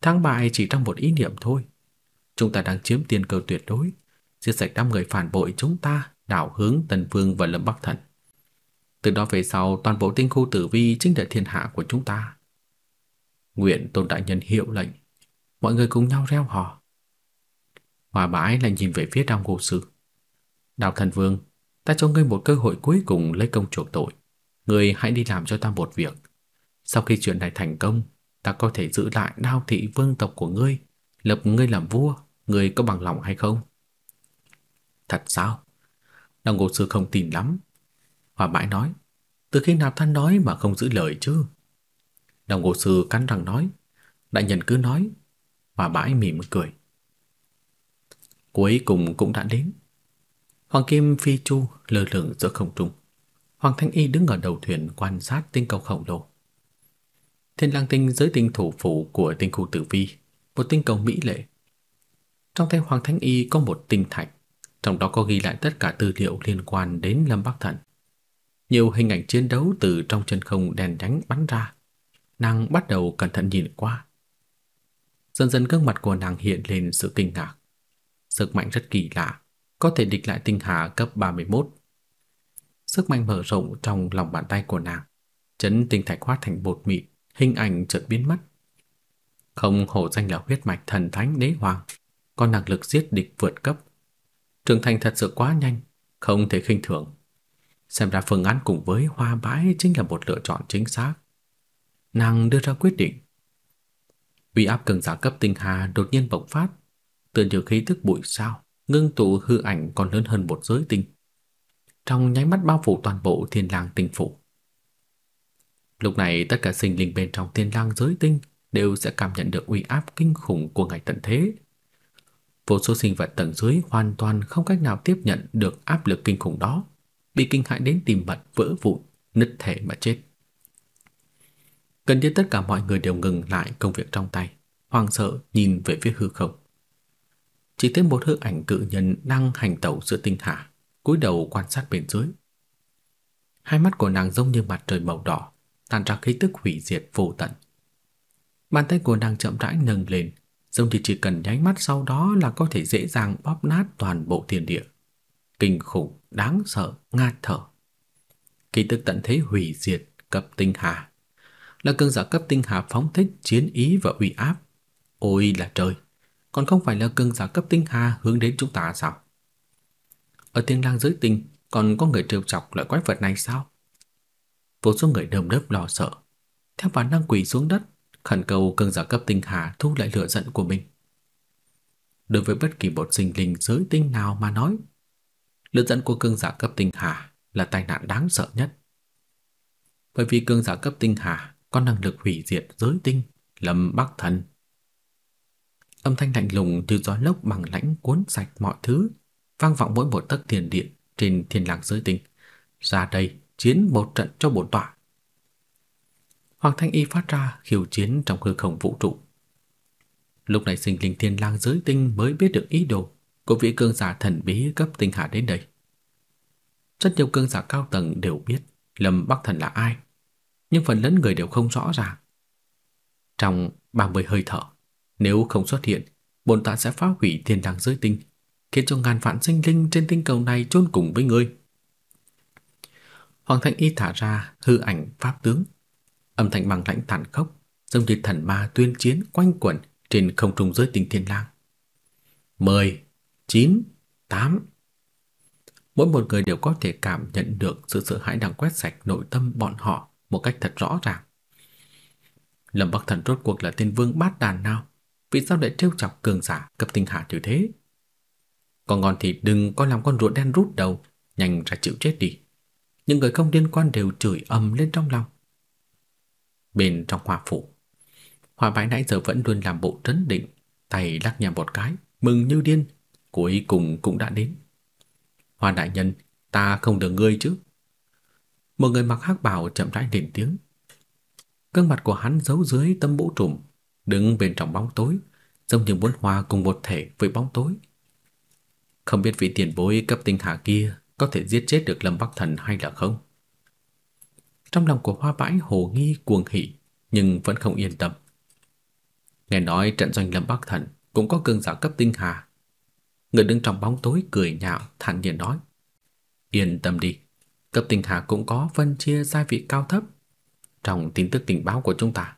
Thắng bại chỉ trong một ý niệm thôi. Chúng ta đang chiếm tiền cơ tuyệt đối, giết sạch đám người phản bội chúng ta, đảo hướng Tần Vương và Lâm Bắc Thần. Từ đó về sau toàn bộ tinh khu tử vi chính là thiên hạ của chúng ta. Nguyện tôn đại nhân hiệu lệnh. Mọi người cùng nhau reo hò. Hòa bãi lại nhìn về phía đông hồ sư. Đào thần vương, ta cho ngươi một cơ hội cuối cùng lấy công chuộc tội. Ngươi hãy đi làm cho ta một việc. Sau khi chuyện này thành công, ta có thể giữ lại đao thị vương tộc của ngươi, lập ngươi làm vua, ngươi có bằng lòng hay không? Thật sao? Đào hồ sư không tin lắm, và mãi nói, từ khi nào ta nói mà không giữ lời chứ? Đồng hồ sư cắn răng nói, đại nhân cứ nói. và bãi mỉm cười. Cuối cùng cũng đã đến. Hoàng Kim Phi Chu lơ lửng giữa không trung. Hoàng Thanh Y đứng ở đầu thuyền quan sát tinh cầu khổng lồ. Thiên Lang Tinh giới tinh thủ phủ của tinh khu Tử Vi, một tinh cầu mỹ lệ. Trong tay Hoàng Thanh Y có một tinh thạch, trong đó có ghi lại tất cả tư liệu liên quan đến Lâm Bắc Thần nhiều hình ảnh chiến đấu từ trong chân không đèn đánh bắn ra. Nàng bắt đầu cẩn thận nhìn qua. Dần dần gương mặt của nàng hiện lên sự kinh ngạc. Sức mạnh rất kỳ lạ, có thể địch lại tinh hà cấp 31. Sức mạnh mở rộng trong lòng bàn tay của nàng, chấn tinh thạch hóa thành bột mịn, hình ảnh chợt biến mất. Không hổ danh là huyết mạch thần thánh đế hoàng, có năng lực giết địch vượt cấp. Trưởng thành thật sự quá nhanh, không thể khinh thường. Xem ra phương án cùng với hoa bãi chính là một lựa chọn chính xác. Nàng đưa ra quyết định. Uy áp cường giả cấp tinh hà đột nhiên bộc phát, tựa như khí tức bụi sao, ngưng tụ hư ảnh còn lớn hơn một giới tinh. Trong nháy mắt bao phủ toàn bộ thiên lang tinh phủ. Lúc này tất cả sinh linh bên trong thiên lang giới tinh đều sẽ cảm nhận được uy áp kinh khủng của ngày tận thế. Vô số sinh vật tầng dưới hoàn toàn không cách nào tiếp nhận được áp lực kinh khủng đó bị kinh hãi đến tìm bạn vỡ vụn, nứt thể mà chết. Gần như tất cả mọi người đều ngừng lại công việc trong tay, hoang sợ nhìn về phía hư không. Chỉ thấy một hư ảnh cự nhân đang hành tẩu giữa tinh hà, cúi đầu quan sát bên dưới. Hai mắt của nàng giống như mặt trời màu đỏ, tàn ra khí tức hủy diệt vô tận. Bàn tay của nàng chậm rãi nâng lên, giống như chỉ cần nháy mắt sau đó là có thể dễ dàng bóp nát toàn bộ thiên địa kinh khủng, đáng sợ, ngạt thở. Kỳ tức tận thế hủy diệt cấp tinh hà, là cơn giả cấp tinh hà phóng thích chiến ý và uy áp. Ôi là trời, còn không phải là cơn giả cấp tinh hà hướng đến chúng ta sao? Ở tiếng lang giới tinh còn có người trêu chọc loại quái vật này sao? Vô số người đầm đớp lo sợ, theo bản năng quỳ xuống đất, khẩn cầu cơn giả cấp tinh hà thu lại lửa giận của mình. Đối với bất kỳ một sinh linh giới tinh nào mà nói, lượt dẫn của cương giả cấp tinh hà là tai nạn đáng sợ nhất. Bởi vì cương giả cấp tinh hà có năng lực hủy diệt giới tinh, Lâm Bắc Thần. Âm thanh lạnh lùng từ gió lốc bằng lãnh cuốn sạch mọi thứ, vang vọng mỗi một tấc tiền điện trên thiên lang giới tinh. Ra đây, chiến một trận cho bổn tọa. Hoàng Thanh Y phát ra khiêu chiến trong hư không vũ trụ. Lúc này sinh linh thiên lang giới tinh mới biết được ý đồ của vị cương giả thần bí cấp tinh hà đến đây. Rất nhiều cương giả cao tầng đều biết Lâm Bắc Thần là ai, nhưng phần lớn người đều không rõ ràng. Trong 30 hơi thở, nếu không xuất hiện, bồn tạ sẽ phá hủy thiên đàng dưới tinh, khiến cho ngàn vạn sinh linh trên tinh cầu này chôn cùng với ngươi. Hoàng Thanh Y thả ra hư ảnh pháp tướng, âm thanh bằng lãnh tàn khốc, giống như thần ma tuyên chiến quanh quẩn trên không trung giới tinh thiên lang. mời 9, 8. Mỗi một người đều có thể cảm nhận được sự sợ hãi đang quét sạch nội tâm bọn họ một cách thật rõ ràng. Lâm Bắc Thần rốt cuộc là tiên vương bát đàn nào? Vì sao lại trêu chọc cường giả cấp tinh hạ như thế? Còn ngon thì đừng có làm con rùa đen rút đầu, nhanh ra chịu chết đi. Những người không liên quan đều chửi ầm lên trong lòng. Bên trong hòa phủ, hòa bãi nãy giờ vẫn luôn làm bộ trấn định, tay lắc nhẹ một cái, mừng như điên, cuối cùng cũng đã đến. Hoa đại nhân, ta không được ngươi chứ? Một người mặc hắc bào chậm rãi lên tiếng. Gương mặt của hắn giấu dưới tấm mũ trùm, đứng bên trong bóng tối, giống như muốn hòa cùng một thể với bóng tối. Không biết vị tiền bối cấp tinh hạ kia có thể giết chết được Lâm Bắc Thần hay là không. Trong lòng của Hoa Bãi hồ nghi cuồng hỉ, nhưng vẫn không yên tâm. Nghe nói trận doanh Lâm Bắc Thần cũng có cương giả cấp tinh hà người đứng trong bóng tối cười nhạo, thản nhiên nói: "Yên tâm đi, cấp tình hà cũng có phân chia giai vị cao thấp. Trong tin tức tình báo của chúng ta,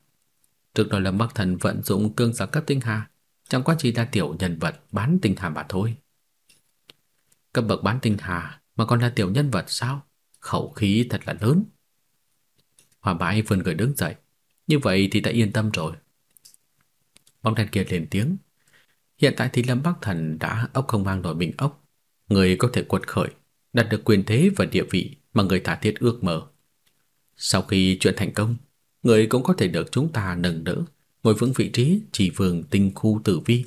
trước đó là Bắc Thần vận dụng cương giả cấp tinh hà, chẳng qua chỉ là tiểu nhân vật bán tinh hà mà thôi." Cấp bậc bán tinh hà mà còn là tiểu nhân vật sao? Khẩu khí thật là lớn. Hòa bái vươn người đứng dậy, như vậy thì ta yên tâm rồi. Bóng đèn kia lên tiếng, Hiện tại thì Lâm Bắc Thần đã ốc không mang nổi bình ốc, người có thể quật khởi, đạt được quyền thế và địa vị mà người thả thiết ước mơ. Sau khi chuyện thành công, người cũng có thể được chúng ta nâng đỡ, ngồi vững vị trí chỉ vương tinh khu tử vi.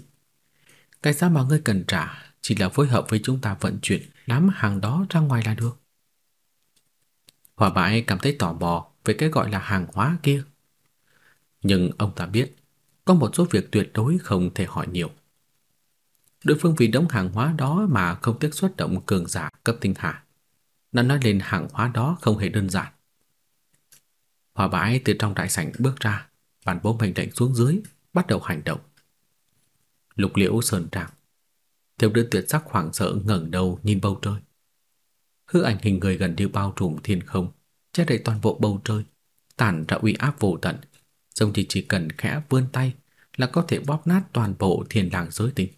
Cái giá mà ngươi cần trả chỉ là phối hợp với chúng ta vận chuyển đám hàng đó ra ngoài là được. Hòa bãi cảm thấy tò mò về cái gọi là hàng hóa kia. Nhưng ông ta biết, có một số việc tuyệt đối không thể hỏi nhiều đối phương vì đống hàng hóa đó mà không tiếc xuất động cường giả cấp tinh hà. Nó nói lên hàng hóa đó không hề đơn giản. Hòa bãi từ trong đại sảnh bước ra, bản bố mệnh lệnh xuống dưới, bắt đầu hành động. Lục liễu sơn trang. Thiếu đứa tuyệt sắc hoảng sợ ngẩng đầu nhìn bầu trời. Hư ảnh hình người gần như bao trùm thiên không, che đậy toàn bộ bầu trời, tản ra uy áp vô tận, giống như chỉ cần khẽ vươn tay là có thể bóp nát toàn bộ thiên làng giới tinh.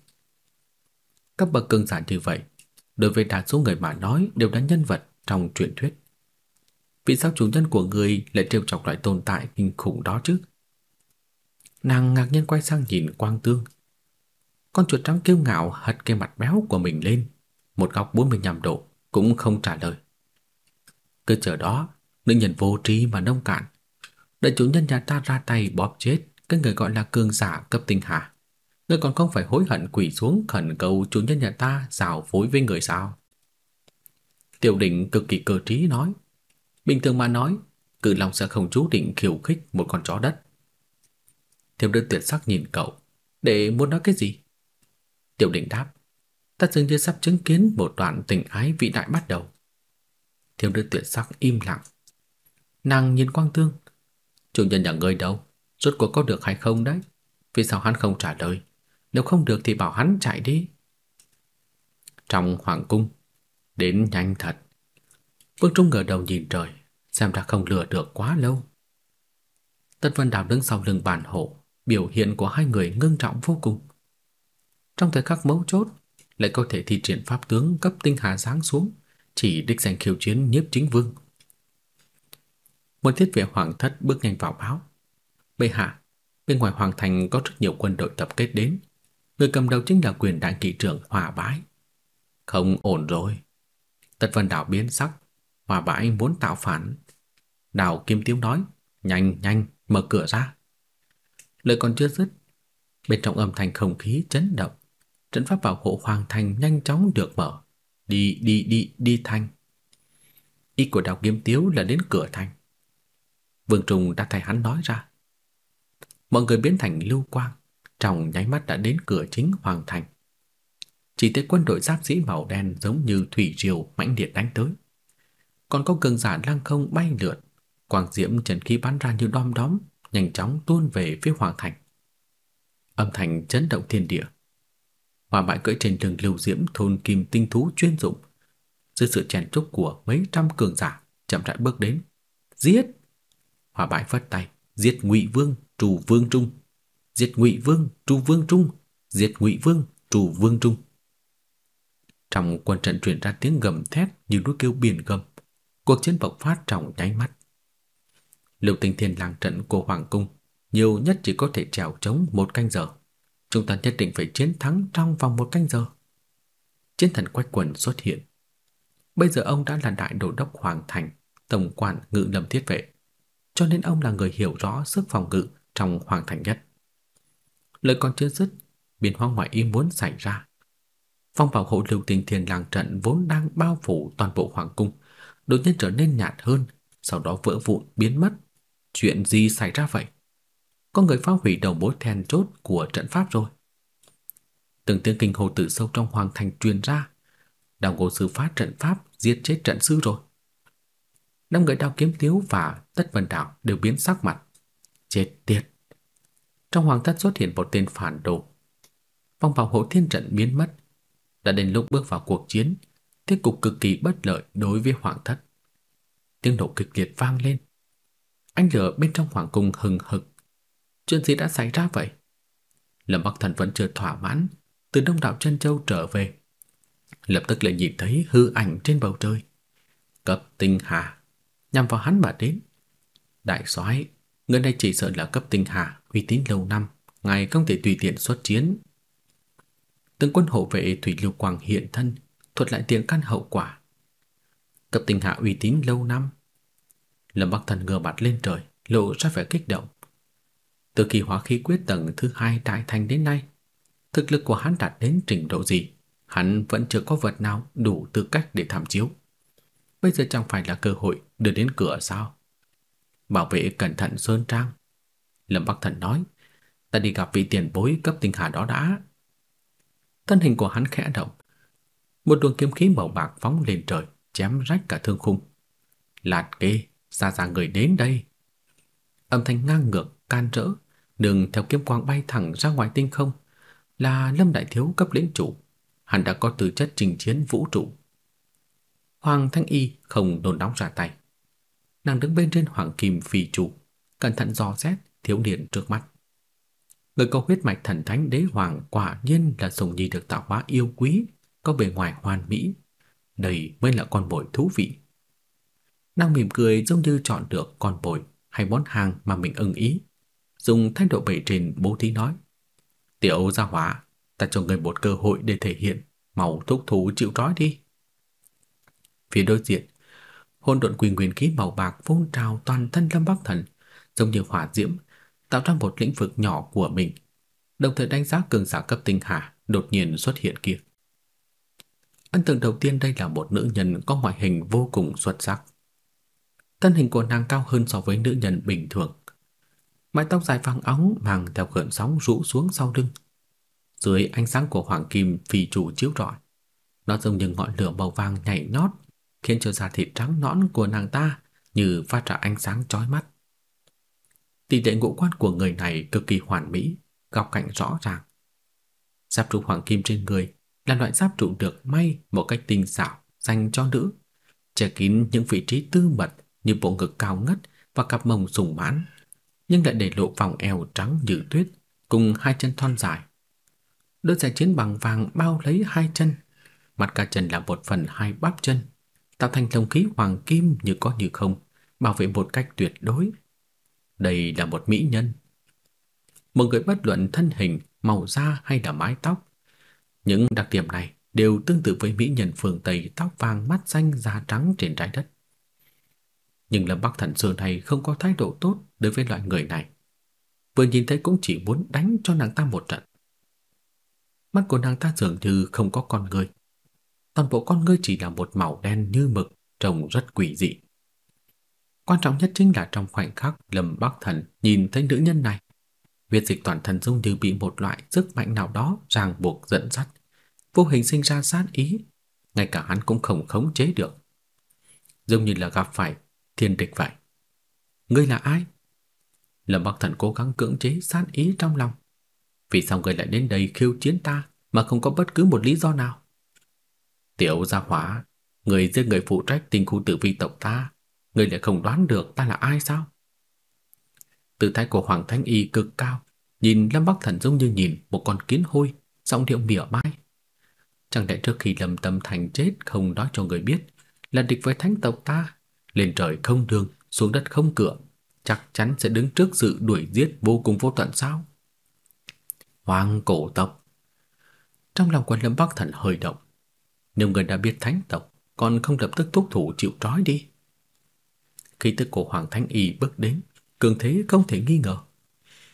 Các bậc cường giả như vậy, đối với đa số người mà nói đều là nhân vật trong truyền thuyết. Vì sao chủ nhân của người lại trêu chọc loại tồn tại kinh khủng đó chứ? Nàng ngạc nhiên quay sang nhìn Quang Tương. Con chuột trắng kiêu ngạo hất cái mặt béo của mình lên, một góc 45 độ, cũng không trả lời. cơ chờ đó, nữ nhân vô trí mà nông cạn. Đợi chủ nhân nhà ta ra tay bóp chết cái người gọi là cường giả cấp tinh hà ngươi còn không phải hối hận quỳ xuống khẩn cầu chủ nhân nhà ta xảo phối với người sao? Tiểu định cực kỳ cơ trí nói, bình thường mà nói, cự lòng sẽ không chú định khiêu khích một con chó đất. Thiểm Đức tuyệt sắc nhìn cậu, để muốn nói cái gì? Tiểu định đáp, ta dường như sắp chứng kiến một đoạn tình ái vĩ đại bắt đầu. Thiểm Đức tuyệt sắc im lặng. Nàng nhìn Quang thương chủ nhân nhà ngươi đâu? Rốt cuộc có được hay không đấy? Vì sao hắn không trả lời? nếu không được thì bảo hắn chạy đi. Trong hoàng cung, đến nhanh thật. Vương Trung ngửa đầu nhìn trời, xem ra không lừa được quá lâu. Tất Vân Đào đứng sau lưng bản hộ, biểu hiện của hai người ngưng trọng vô cùng. Trong thời khắc mấu chốt, lại có thể thi triển pháp tướng cấp tinh hà sáng xuống, chỉ đích danh khiêu chiến nhiếp chính vương. Một thiết vệ hoàng thất bước nhanh vào báo. Bệ hạ, bên ngoài hoàng thành có rất nhiều quân đội tập kết đến, người cầm đầu chính là quyền đại thị trưởng Hòa Bãi. Không ổn rồi. Tất Vân Đảo biến sắc, Hòa Bãi muốn tạo phản. Đào Kim Tiếu nói, nhanh nhanh, mở cửa ra. Lời còn chưa dứt, bên trong âm thanh không khí chấn động, trận pháp bảo hộ hoàng thành nhanh chóng được mở. Đi, đi, đi, đi thanh. Ý của Đào Kim Tiếu là đến cửa thành. Vương Trùng đã thay hắn nói ra. Mọi người biến thành lưu quang, trong nháy mắt đã đến cửa chính hoàng thành. Chỉ thấy quân đội giáp sĩ màu đen giống như thủy triều mãnh liệt đánh tới. Còn có cường giả lăng không bay lượn, quang diễm trần khí bắn ra như đom đóm, nhanh chóng tuôn về phía hoàng thành. Âm thanh chấn động thiên địa. Hỏa bại cưỡi trên đường lưu diễm thôn kim tinh thú chuyên dụng, dưới sự chèn trúc của mấy trăm cường giả chậm rãi bước đến. Giết! hòa bại phất tay, giết Ngụy Vương, Trù Vương Trung. Diệt Ngụy Vương, trù Vương Trung, diệt Ngụy Vương, trù Vương Trung. Trong quân trận truyền ra tiếng gầm thét như núi kêu biển gầm. Cuộc chiến bộc phát trong nháy mắt. Liệu tình thiên làng trận của Hoàng Cung nhiều nhất chỉ có thể trèo chống một canh giờ. Chúng ta nhất định phải chiến thắng trong vòng một canh giờ. Chiến thần Quách Quần xuất hiện. Bây giờ ông đã là đại đô đốc Hoàng Thành, tổng quản ngự lâm thiết vệ. Cho nên ông là người hiểu rõ sức phòng ngự trong Hoàng Thành nhất. Lời còn chưa dứt, biển hoang ngoại ý muốn xảy ra. Phong bảo hộ lưu tình thiền làng trận vốn đang bao phủ toàn bộ hoàng cung, đột nhiên trở nên nhạt hơn, sau đó vỡ vụn biến mất. Chuyện gì xảy ra vậy? Có người phá hủy đầu mối then chốt của trận pháp rồi. Từng tiếng kinh hồ từ sâu trong hoàng thành truyền ra. Đào ngộ sư phá trận pháp giết chết trận sư rồi. Năm người đao kiếm tiếu và tất vân đạo đều biến sắc mặt. Chết tiệt! trong hoàng thất xuất hiện một tên phản đồ. Phong vào hộ thiên trận biến mất, đã đến lúc bước vào cuộc chiến, thế cục cực kỳ bất lợi đối với hoàng thất. Tiếng nổ kịch liệt vang lên. Ánh lửa bên trong hoàng cung hừng hực. Chuyện gì đã xảy ra vậy? Lâm Bắc Thần vẫn chưa thỏa mãn, từ Đông đảo chân châu trở về, lập tức lại nhìn thấy hư ảnh trên bầu trời. Cấp Tinh Hà nhằm vào hắn mà đến. Đại soái, người này chỉ sợ là cấp Tinh Hà uy tín lâu năm, ngài không thể tùy tiện xuất chiến. Tướng quân hộ vệ Thủy Lưu Quang hiện thân, thuật lại tiếng căn hậu quả. Cấp tình hạ uy tín lâu năm. Lâm Bắc Thần ngửa mặt lên trời, lộ ra vẻ kích động. Từ kỳ hóa khí quyết tầng thứ hai đại thành đến nay, thực lực của hắn đạt đến trình độ gì, hắn vẫn chưa có vật nào đủ tư cách để tham chiếu. Bây giờ chẳng phải là cơ hội đưa đến cửa sao? Bảo vệ cẩn thận sơn trang Lâm Bắc Thần nói, ta đi gặp vị tiền bối cấp tinh hà đó đã. Thân hình của hắn khẽ động, một luồng kiếm khí màu bạc phóng lên trời, chém rách cả thương khung. Lạt kê, xa xa người đến đây. Âm thanh ngang ngược, can rỡ, đường theo kiếm quang bay thẳng ra ngoài tinh không, là Lâm Đại Thiếu cấp lĩnh chủ. Hắn đã có tư chất trình chiến vũ trụ. Hoàng Thanh Y không đồn đóng ra tay. Nàng đứng bên trên Hoàng Kim Phi trụ, cẩn thận dò xét thiếu niên trước mắt. Người có huyết mạch thần thánh đế hoàng quả nhiên là dùng nhi được tạo hóa yêu quý, có bề ngoài hoàn mỹ. Đây mới là con bồi thú vị. Đang mỉm cười giống như chọn được con bồi hay món hàng mà mình ưng ý. Dùng thái độ bề trên bố thí nói. Tiểu gia hỏa, ta cho người một cơ hội để thể hiện, màu thúc thú chịu trói đi. Phía đối diện, hôn độn quyền quyền khí màu bạc phun trào toàn thân Lâm Bắc Thần, giống như hỏa diễm tạo ra một lĩnh vực nhỏ của mình, đồng thời đánh giá cường giả cấp tinh hà đột nhiên xuất hiện kia. Ấn tượng đầu tiên đây là một nữ nhân có ngoại hình vô cùng xuất sắc. Thân hình của nàng cao hơn so với nữ nhân bình thường. Mái tóc dài vàng óng mang theo gợn sóng rũ xuống sau lưng. Dưới ánh sáng của hoàng kim phi chủ chiếu rọi, nó giống như ngọn lửa màu vàng nhảy nhót, khiến cho da thịt trắng nõn của nàng ta như phát ra ánh sáng chói mắt tỷ lệ ngũ quan của người này cực kỳ hoàn mỹ, góc cạnh rõ ràng. Giáp trụ hoàng kim trên người là loại giáp trụ được may một cách tinh xảo dành cho nữ, che kín những vị trí tư mật như bộ ngực cao ngất và cặp mông sùng mãn, nhưng lại để lộ vòng eo trắng như tuyết cùng hai chân thon dài. Đôi giày chiến bằng vàng bao lấy hai chân, mặt cả chân là một phần hai bắp chân, tạo thành lồng khí hoàng kim như có như không, bảo vệ một cách tuyệt đối đây là một mỹ nhân. Một người bất luận thân hình, màu da hay là mái tóc, những đặc điểm này đều tương tự với mỹ nhân phương Tây tóc vàng mắt xanh da trắng trên trái đất. Nhưng Lâm Bắc Thần xưa này không có thái độ tốt đối với loại người này. Vừa nhìn thấy cũng chỉ muốn đánh cho nàng ta một trận. Mắt của nàng ta dường như không có con người. Toàn bộ con ngươi chỉ là một màu đen như mực, trông rất quỷ dị. Quan trọng nhất chính là trong khoảnh khắc Lâm Bắc Thần nhìn thấy nữ nhân này, huyết dịch toàn thân dung như bị một loại sức mạnh nào đó ràng buộc dẫn dắt, vô hình sinh ra sát ý, ngay cả hắn cũng không khống chế được. dường như là gặp phải thiên địch vậy. Ngươi là ai? Lâm Bắc Thần cố gắng cưỡng chế sát ý trong lòng. Vì sao ngươi lại đến đây khiêu chiến ta mà không có bất cứ một lý do nào? Tiểu gia hỏa, người giết người phụ trách tình khu tử vi tộc ta, người lại không đoán được ta là ai sao? Từ thái của Hoàng Thánh Y cực cao, nhìn Lâm Bắc Thần giống như nhìn một con kiến hôi, giọng điệu mỉa mai. Chẳng lẽ trước khi Lâm Tâm Thành chết không nói cho người biết là địch với thánh tộc ta, lên trời không đường, xuống đất không cửa, chắc chắn sẽ đứng trước sự đuổi giết vô cùng vô tận sao? Hoàng cổ tộc Trong lòng quân Lâm Bắc Thần hơi động, nếu người đã biết thánh tộc còn không lập tức thúc thủ chịu trói đi khí tức của Hoàng Thánh Y bước đến, cường thế không thể nghi ngờ.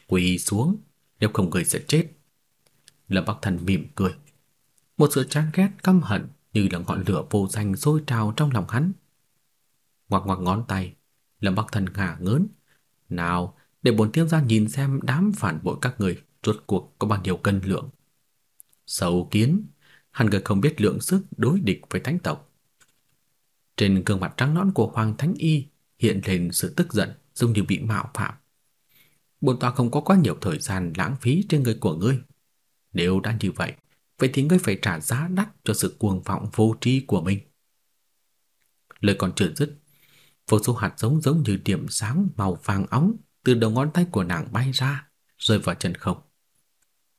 Quỳ xuống, nếu không người sẽ chết. Lâm Bắc Thần mỉm cười. Một sự chán ghét căm hận như là ngọn lửa vô danh sôi trào trong lòng hắn. Ngoặc ngoặc ngón tay, Lâm Bắc Thần ngả ngớn. Nào, để bổn tiêm ra nhìn xem đám phản bội các người rốt cuộc có bao nhiêu cân lượng. Sầu kiến, hắn người không biết lượng sức đối địch với thánh tộc. Trên gương mặt trắng nõn của Hoàng Thánh Y hiện lên sự tức giận giống như bị mạo phạm. Bổn tọa không có quá nhiều thời gian lãng phí trên người của ngươi. Nếu đã như vậy, vậy thì ngươi phải trả giá đắt cho sự cuồng vọng vô tri của mình. Lời còn chưa dứt, vô số hạt giống giống như điểm sáng màu vàng óng từ đầu ngón tay của nàng bay ra, rơi vào chân không.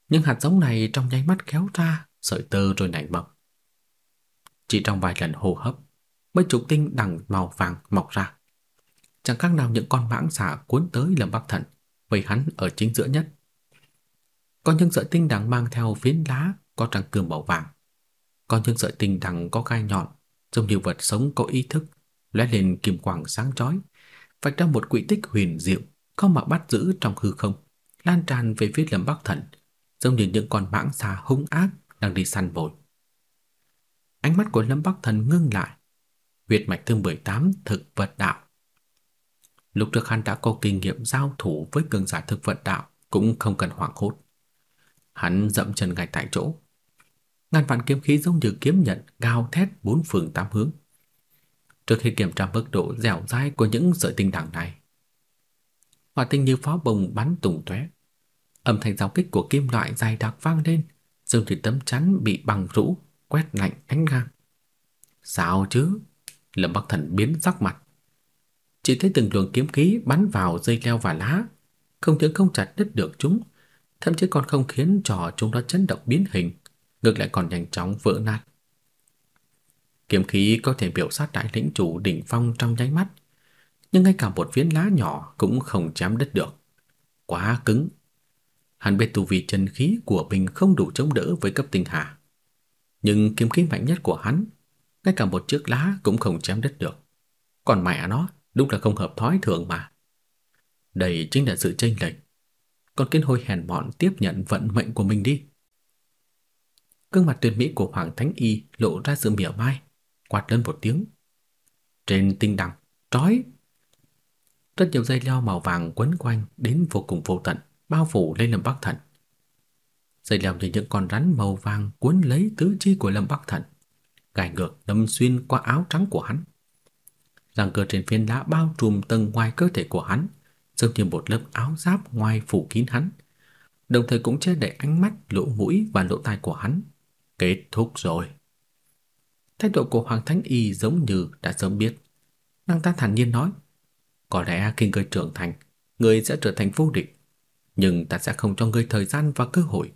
Những hạt giống này trong nháy mắt kéo ra, sợi tơ rồi nảy mầm. Chỉ trong vài lần hô hấp, mấy chục tinh đằng màu vàng mọc ra chẳng khác nào những con mãng xà cuốn tới Lâm Bắc Thần, vây hắn ở chính giữa nhất. Có những sợi tinh đằng mang theo phiến lá có trăng cường màu vàng. Có những sợi tinh đằng có gai nhọn, giống như vật sống có ý thức, lóe lên kim quang sáng chói, vạch ra một quỹ tích huyền diệu, có mà bắt giữ trong hư không, lan tràn về phía Lâm Bắc Thần, giống như những con mãng xà hung ác đang đi săn mồi. Ánh mắt của Lâm Bắc Thần ngưng lại. Huyệt mạch thứ 18 thực vật đạo Lúc trước hắn đã có kinh nghiệm giao thủ với cường giả thực vận đạo, cũng không cần hoảng hốt. Hắn dậm chân gạch tại chỗ. Ngàn vạn kiếm khí giống như kiếm nhận gào thét bốn phương tám hướng. Trước khi kiểm tra mức độ dẻo dai của những sợi tinh đẳng này, hỏa tinh như pháo bông bắn tùng tóe. Âm thanh giao kích của kim loại dày đặc vang lên, dường như tấm chắn bị bằng rũ quét lạnh ánh ngang. Sao chứ? Lâm Bắc Thần biến sắc mặt chỉ thấy từng luồng kiếm khí bắn vào dây leo và lá, không những không chặt đứt được chúng, thậm chí còn không khiến cho chúng đó chấn động biến hình, ngược lại còn nhanh chóng vỡ nát. Kiếm khí có thể biểu sát đại lĩnh chủ đỉnh phong trong nháy mắt, nhưng ngay cả một phiến lá nhỏ cũng không chém đứt được. Quá cứng. Hắn biết tu vi chân khí của mình không đủ chống đỡ với cấp tinh hà. Nhưng kiếm khí mạnh nhất của hắn, ngay cả một chiếc lá cũng không chém đứt được. Còn mẹ nó, Đúng là không hợp thói thường mà. Đây chính là sự chênh lệch. Con kiến hôi hèn mọn tiếp nhận vận mệnh của mình đi. Gương mặt tuyệt mỹ của Hoàng Thánh Y lộ ra sự mỉa mai, quạt lên một tiếng. Trên tinh đằng, trói! Rất nhiều dây leo màu vàng quấn quanh đến vô cùng vô tận, bao phủ lên Lâm Bắc Thần. Dây leo như những con rắn màu vàng cuốn lấy tứ chi của Lâm Bắc Thần, gài ngược đâm xuyên qua áo trắng của hắn rằng cửa trên phiến đá bao trùm tầng ngoài cơ thể của hắn, giống như một lớp áo giáp ngoài phủ kín hắn, đồng thời cũng che đậy ánh mắt, lỗ mũi và lỗ tai của hắn. Kết thúc rồi. Thái độ của Hoàng Thánh Y giống như đã sớm biết. Nàng ta thản nhiên nói, có lẽ khi ngươi trưởng thành, ngươi sẽ trở thành vô địch, nhưng ta sẽ không cho ngươi thời gian và cơ hội.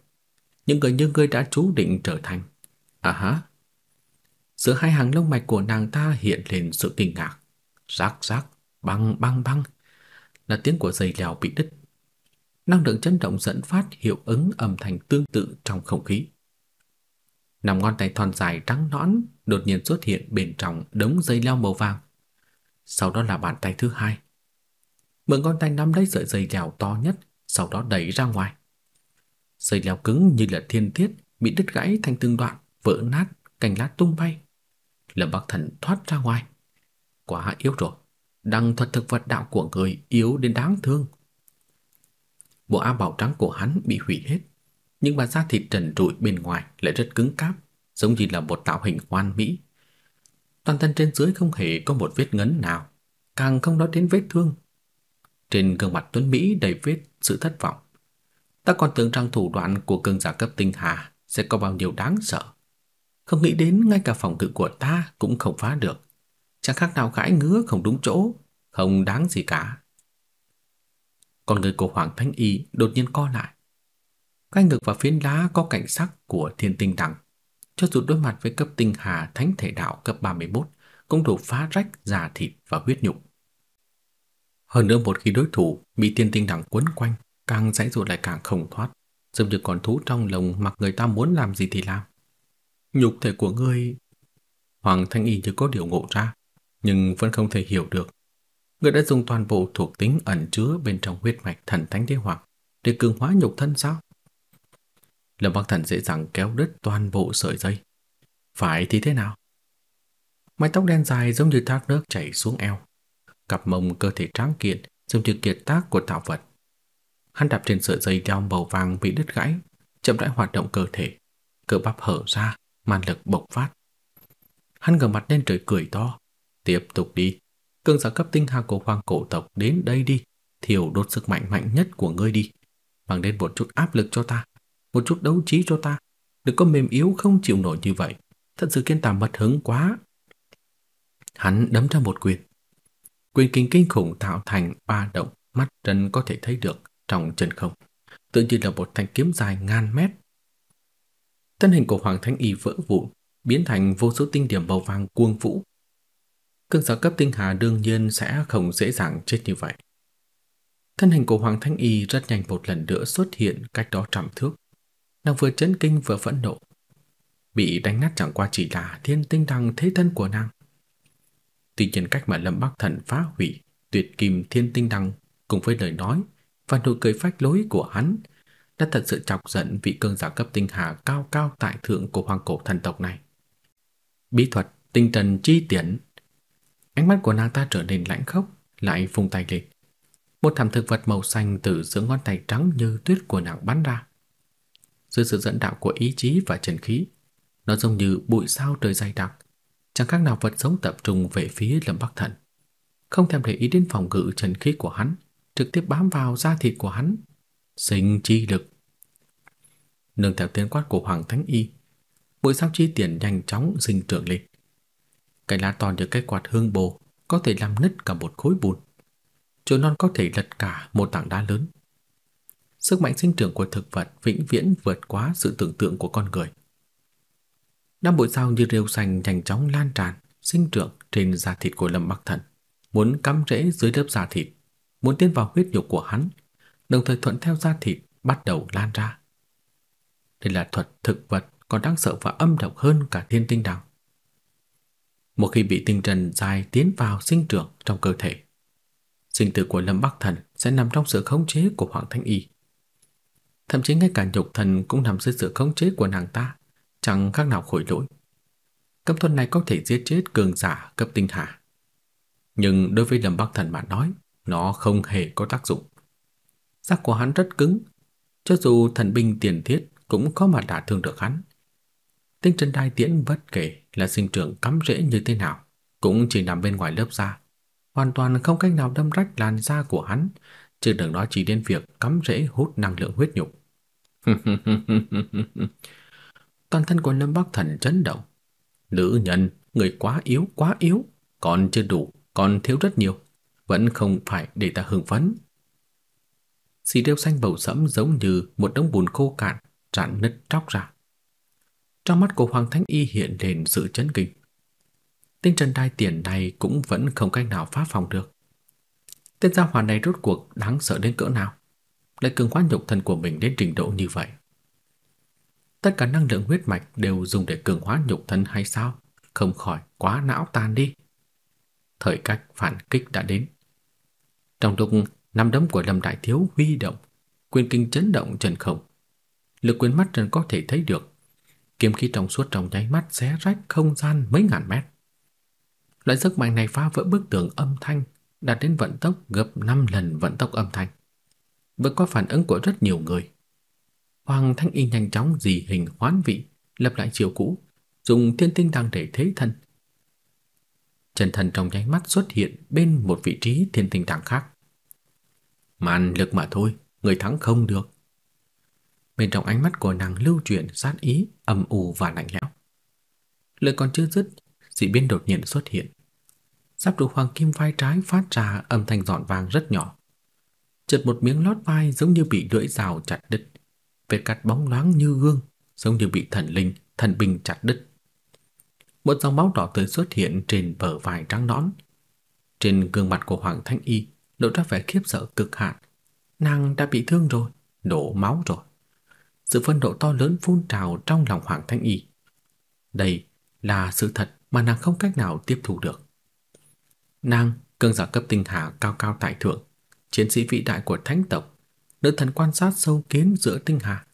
Những người như ngươi đã chú định trở thành. À hả? Giữa hai hàng lông mạch của nàng ta hiện lên sự kinh ngạc rác rác, băng băng băng là tiếng của dây leo bị đứt. Năng lượng chấn động dẫn phát hiệu ứng âm thanh tương tự trong không khí. Nằm ngón tay thon dài trắng nõn đột nhiên xuất hiện bên trong đống dây leo màu vàng. Sau đó là bàn tay thứ hai. Mượn ngón tay nắm lấy sợi dây leo to nhất, sau đó đẩy ra ngoài. Dây leo cứng như là thiên thiết bị đứt gãy thành từng đoạn, vỡ nát, cành lá tung bay. Lâm Bắc Thần thoát ra ngoài quá yếu rồi. Đằng thuật thực vật đạo của người yếu đến đáng thương. Bộ áo bào trắng của hắn bị hủy hết, nhưng mà da thịt trần trụi bên ngoài lại rất cứng cáp, giống như là một tạo hình hoàn mỹ. Toàn thân trên dưới không hề có một vết ngấn nào, càng không nói đến vết thương. Trên gương mặt Tuấn Mỹ đầy vết sự thất vọng. Ta còn tưởng rằng thủ đoạn của cường giả cấp tinh hà sẽ có bao nhiêu đáng sợ. Không nghĩ đến ngay cả phòng ngự của ta cũng không phá được chẳng khác nào gãi ngứa không đúng chỗ, không đáng gì cả. Con người của Hoàng Thánh Y đột nhiên co lại. Cái ngực và phiến đá có cảnh sắc của thiên tinh đẳng. Cho dù đối mặt với cấp tinh hà thánh thể đạo cấp 31 cũng đủ phá rách da thịt và huyết nhục. Hơn nữa một khi đối thủ bị Thiên tinh đẳng quấn quanh, càng dãy dụ lại càng không thoát, giống như con thú trong lồng mặc người ta muốn làm gì thì làm. Nhục thể của ngươi... Hoàng Thanh Y như có điều ngộ ra, nhưng vẫn không thể hiểu được. Người đã dùng toàn bộ thuộc tính ẩn chứa bên trong huyết mạch thần thánh đế hoàng để cường hóa nhục thân sao? Lâm Bắc Thần dễ dàng kéo đứt toàn bộ sợi dây. Phải thì thế nào? Mái tóc đen dài giống như thác nước chảy xuống eo. Cặp mông cơ thể tráng kiện giống như kiệt tác của tạo vật. Hắn đạp trên sợi dây đeo màu vàng bị đứt gãy, chậm rãi hoạt động cơ thể, cơ bắp hở ra, màn lực bộc phát. Hắn ngửa mặt lên trời cười to, Tiếp tục đi. Cương giả cấp tinh hà của hoàng cổ tộc đến đây đi. Thiểu đốt sức mạnh mạnh nhất của ngươi đi. Mang đến một chút áp lực cho ta. Một chút đấu trí cho ta. Đừng có mềm yếu không chịu nổi như vậy. Thật sự kiên tàm mật hứng quá. Hắn đấm ra một quyền. Quyền kinh kinh khủng tạo thành ba động mắt trần có thể thấy được trong chân không. Tự như là một thanh kiếm dài ngàn mét. Thân hình của Hoàng Thánh Y vỡ vụn, biến thành vô số tinh điểm màu vàng cuồng vũ cương giả cấp tinh hà đương nhiên sẽ không dễ dàng chết như vậy. Thân hình của Hoàng Thanh Y rất nhanh một lần nữa xuất hiện cách đó trăm thước. Nàng vừa chấn kinh vừa phẫn nộ. Bị đánh nát chẳng qua chỉ là thiên tinh đằng thế thân của nàng. Tuy nhiên cách mà Lâm Bắc Thần phá hủy tuyệt kim thiên tinh đằng cùng với lời nói và nụ cười phách lối của hắn đã thật sự chọc giận vị cương giả cấp tinh hà cao cao tại thượng của hoàng cổ thần tộc này. Bí thuật tinh thần chi tiến. Ánh mắt của nàng ta trở nên lạnh khốc, lại vùng tay lên. Một thảm thực vật màu xanh từ giữa ngón tay trắng như tuyết của nàng bắn ra. Dưới sự dẫn đạo của ý chí và chân khí, nó giống như bụi sao trời dày đặc, chẳng khác nào vật sống tập trung về phía Lâm Bắc Thần. Không thèm để ý đến phòng ngự chân khí của hắn, trực tiếp bám vào da thịt của hắn, sinh chi lực. Nương theo tiếng quát của Hoàng Thánh Y, bụi sao chi tiền nhanh chóng sinh trưởng lên. Cái lá to như cái quạt hương bồ có thể làm nứt cả một khối bùn. Chồi non có thể lật cả một tảng đá lớn. Sức mạnh sinh trưởng của thực vật vĩnh viễn vượt quá sự tưởng tượng của con người. Năm bụi sao như rêu xanh nhanh chóng lan tràn, sinh trưởng trên da thịt của Lâm Bắc Thần, muốn cắm rễ dưới lớp da thịt, muốn tiến vào huyết nhục của hắn, đồng thời thuận theo da thịt bắt đầu lan ra. Đây là thuật thực vật còn đáng sợ và âm độc hơn cả thiên tinh đào một khi bị tinh trần dài tiến vào sinh trưởng trong cơ thể, sinh tử của Lâm Bắc Thần sẽ nằm trong sự khống chế của Hoàng Thánh Y. Thậm chí ngay cả nhục thần cũng nằm dưới sự khống chế của nàng ta, chẳng khác nào khối lỗi. Cấm thuật này có thể giết chết cường giả cấp tinh hà. Nhưng đối với Lâm Bắc Thần mà nói, nó không hề có tác dụng. Giác của hắn rất cứng, cho dù thần binh tiền thiết cũng khó mà đả thương được hắn. Tinh Trần Đài Tiễn bất kể là sinh trưởng cắm rễ như thế nào, cũng chỉ nằm bên ngoài lớp da, hoàn toàn không cách nào đâm rách làn da của hắn, chứ đừng nói chỉ đến việc cắm rễ hút năng lượng huyết nhục. Toàn thân của Lâm Bắc Thần chấn động. Nữ nhân, người quá yếu, quá yếu, còn chưa đủ, còn thiếu rất nhiều, vẫn không phải để ta hưng phấn. Xì rêu xanh bầu sẫm giống như một đống bùn khô cạn, tràn nứt tróc ra. Trong mắt của Hoàng Thánh Y hiện lên sự chấn kinh. tinh Trần Đai Tiền này cũng vẫn không cách nào phá phòng được. Tên gia hỏa này rốt cuộc đáng sợ đến cỡ nào? Lại cường hóa nhục thân của mình đến trình độ như vậy. Tất cả năng lượng huyết mạch đều dùng để cường hóa nhục thân hay sao? Không khỏi quá não tan đi. Thời cách phản kích đã đến. Trong lúc năm đấm của Lâm Đại Thiếu huy động, quyền kinh chấn động trần không. Lực quyền mắt trần có thể thấy được kiếm khí trong suốt trong nháy mắt xé rách không gian mấy ngàn mét. Loại sức mạnh này phá vỡ bức tường âm thanh, đạt đến vận tốc gấp 5 lần vận tốc âm thanh. Vượt qua phản ứng của rất nhiều người. Hoàng Thanh Y nhanh chóng dì hình hoán vị, lập lại chiều cũ, dùng thiên tinh đang để thế thân. Chân thần trong nháy mắt xuất hiện bên một vị trí thiên tinh đàng khác. Màn lực mà thôi, người thắng không được bên trong ánh mắt của nàng lưu chuyển sát ý, âm u và lạnh lẽo. Lời còn chưa dứt, dị biến đột nhiên xuất hiện. Giáp trụ hoàng kim vai trái phát ra âm thanh giòn vang rất nhỏ. Chợt một miếng lót vai giống như bị lưỡi rào chặt đứt, vết cắt bóng loáng như gương, giống như bị thần linh, thần binh chặt đứt. Một dòng máu đỏ tươi xuất hiện trên bờ vai trắng nõn. Trên gương mặt của Hoàng Thanh Y lộ ra vẻ khiếp sợ cực hạn. Nàng đã bị thương rồi, đổ máu rồi sự phẫn nộ to lớn phun trào trong lòng Hoàng Thanh Y. Đây là sự thật mà nàng không cách nào tiếp thu được. Nàng, cương giả cấp tinh hà cao cao tại thượng, chiến sĩ vĩ đại của thánh tộc, nữ thần quan sát sâu kiến giữa tinh hà,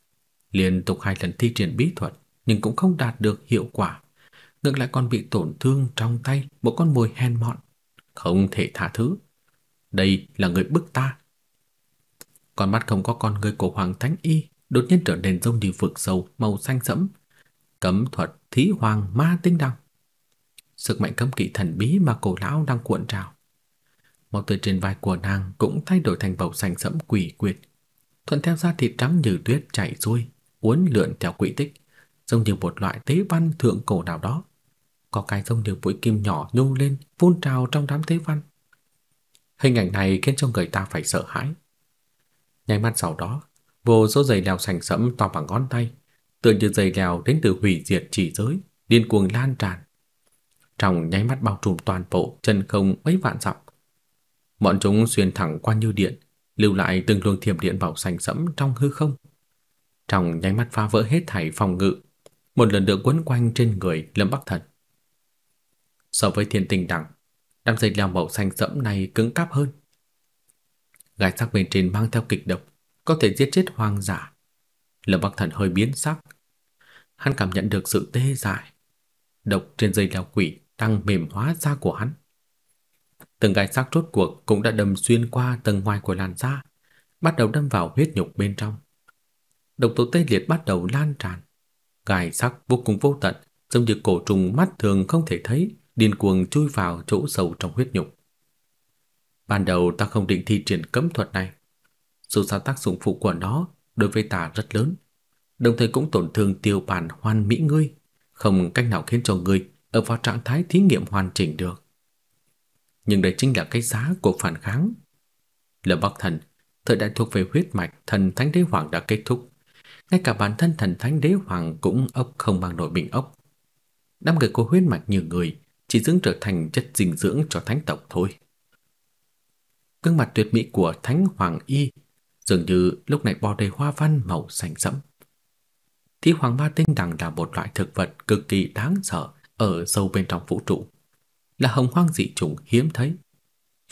liên tục hai lần thi triển bí thuật nhưng cũng không đạt được hiệu quả, ngược lại còn bị tổn thương trong tay một con mồi hèn mọn, không thể tha thứ. Đây là người bức ta. Con mắt không có con người của Hoàng Thánh Y đột nhiên trở nên giống như vực sâu màu xanh sẫm, cấm thuật thí hoàng ma tinh đăng. Sức mạnh cấm kỵ thần bí mà cổ lão đang cuộn trào. Màu tươi trên vai của nàng cũng thay đổi thành màu xanh sẫm quỷ quyệt, thuận theo da thịt trắng như tuyết chảy xuôi, uốn lượn theo quỹ tích, giống như một loại tế văn thượng cổ nào đó. Có cái giống như mũi kim nhỏ nhô lên, phun trào trong đám tế văn. Hình ảnh này khiến cho người ta phải sợ hãi. Nháy mắt sau đó, vô số dây leo sành sẫm to bằng ngón tay, tựa như dây leo đến từ hủy diệt chỉ giới, điên cuồng lan tràn. Trong nháy mắt bao trùm toàn bộ chân không mấy vạn dặm. Bọn chúng xuyên thẳng qua như điện, lưu lại từng luồng thiểm điện bảo sành sẫm trong hư không. Trong nháy mắt phá vỡ hết thảy phòng ngự, một lần được quấn quanh trên người Lâm Bắc Thần. So với thiên tinh đẳng, đám dây leo màu xanh sẫm này cứng cáp hơn. Gai sắc bên trên mang theo kịch độc, có thể giết chết hoàng giả. Lâm Bắc Thần hơi biến sắc. Hắn cảm nhận được sự tê dại. Độc trên dây leo quỷ đang mềm hóa da của hắn. Từng gai sắc rốt cuộc cũng đã đâm xuyên qua tầng ngoài của làn da, bắt đầu đâm vào huyết nhục bên trong. Độc tố tê liệt bắt đầu lan tràn. Gai sắc vô cùng vô tận, giống như cổ trùng mắt thường không thể thấy, điên cuồng chui vào chỗ sâu trong huyết nhục. Ban đầu ta không định thi triển cấm thuật này, dù sao tác dụng phụ của nó đối với ta rất lớn, đồng thời cũng tổn thương tiêu bản hoàn mỹ ngươi, không cách nào khiến cho ngươi ở vào trạng thái thí nghiệm hoàn chỉnh được. Nhưng đây chính là cái giá của phản kháng. Lâm Bắc Thần, thời đại thuộc về huyết mạch thần thánh đế hoàng đã kết thúc. Ngay cả bản thân thần thánh đế hoàng cũng ốc không bằng nổi bình ốc. Đám người có huyết mạch như người chỉ dưỡng trở thành chất dinh dưỡng cho thánh tộc thôi. Gương mặt tuyệt mỹ của thánh hoàng y dường như lúc này bò đầy hoa văn màu xanh sẫm. Thí hoàng ma tinh đằng là một loại thực vật cực kỳ đáng sợ ở sâu bên trong vũ trụ, là hồng hoang dị chủng hiếm thấy.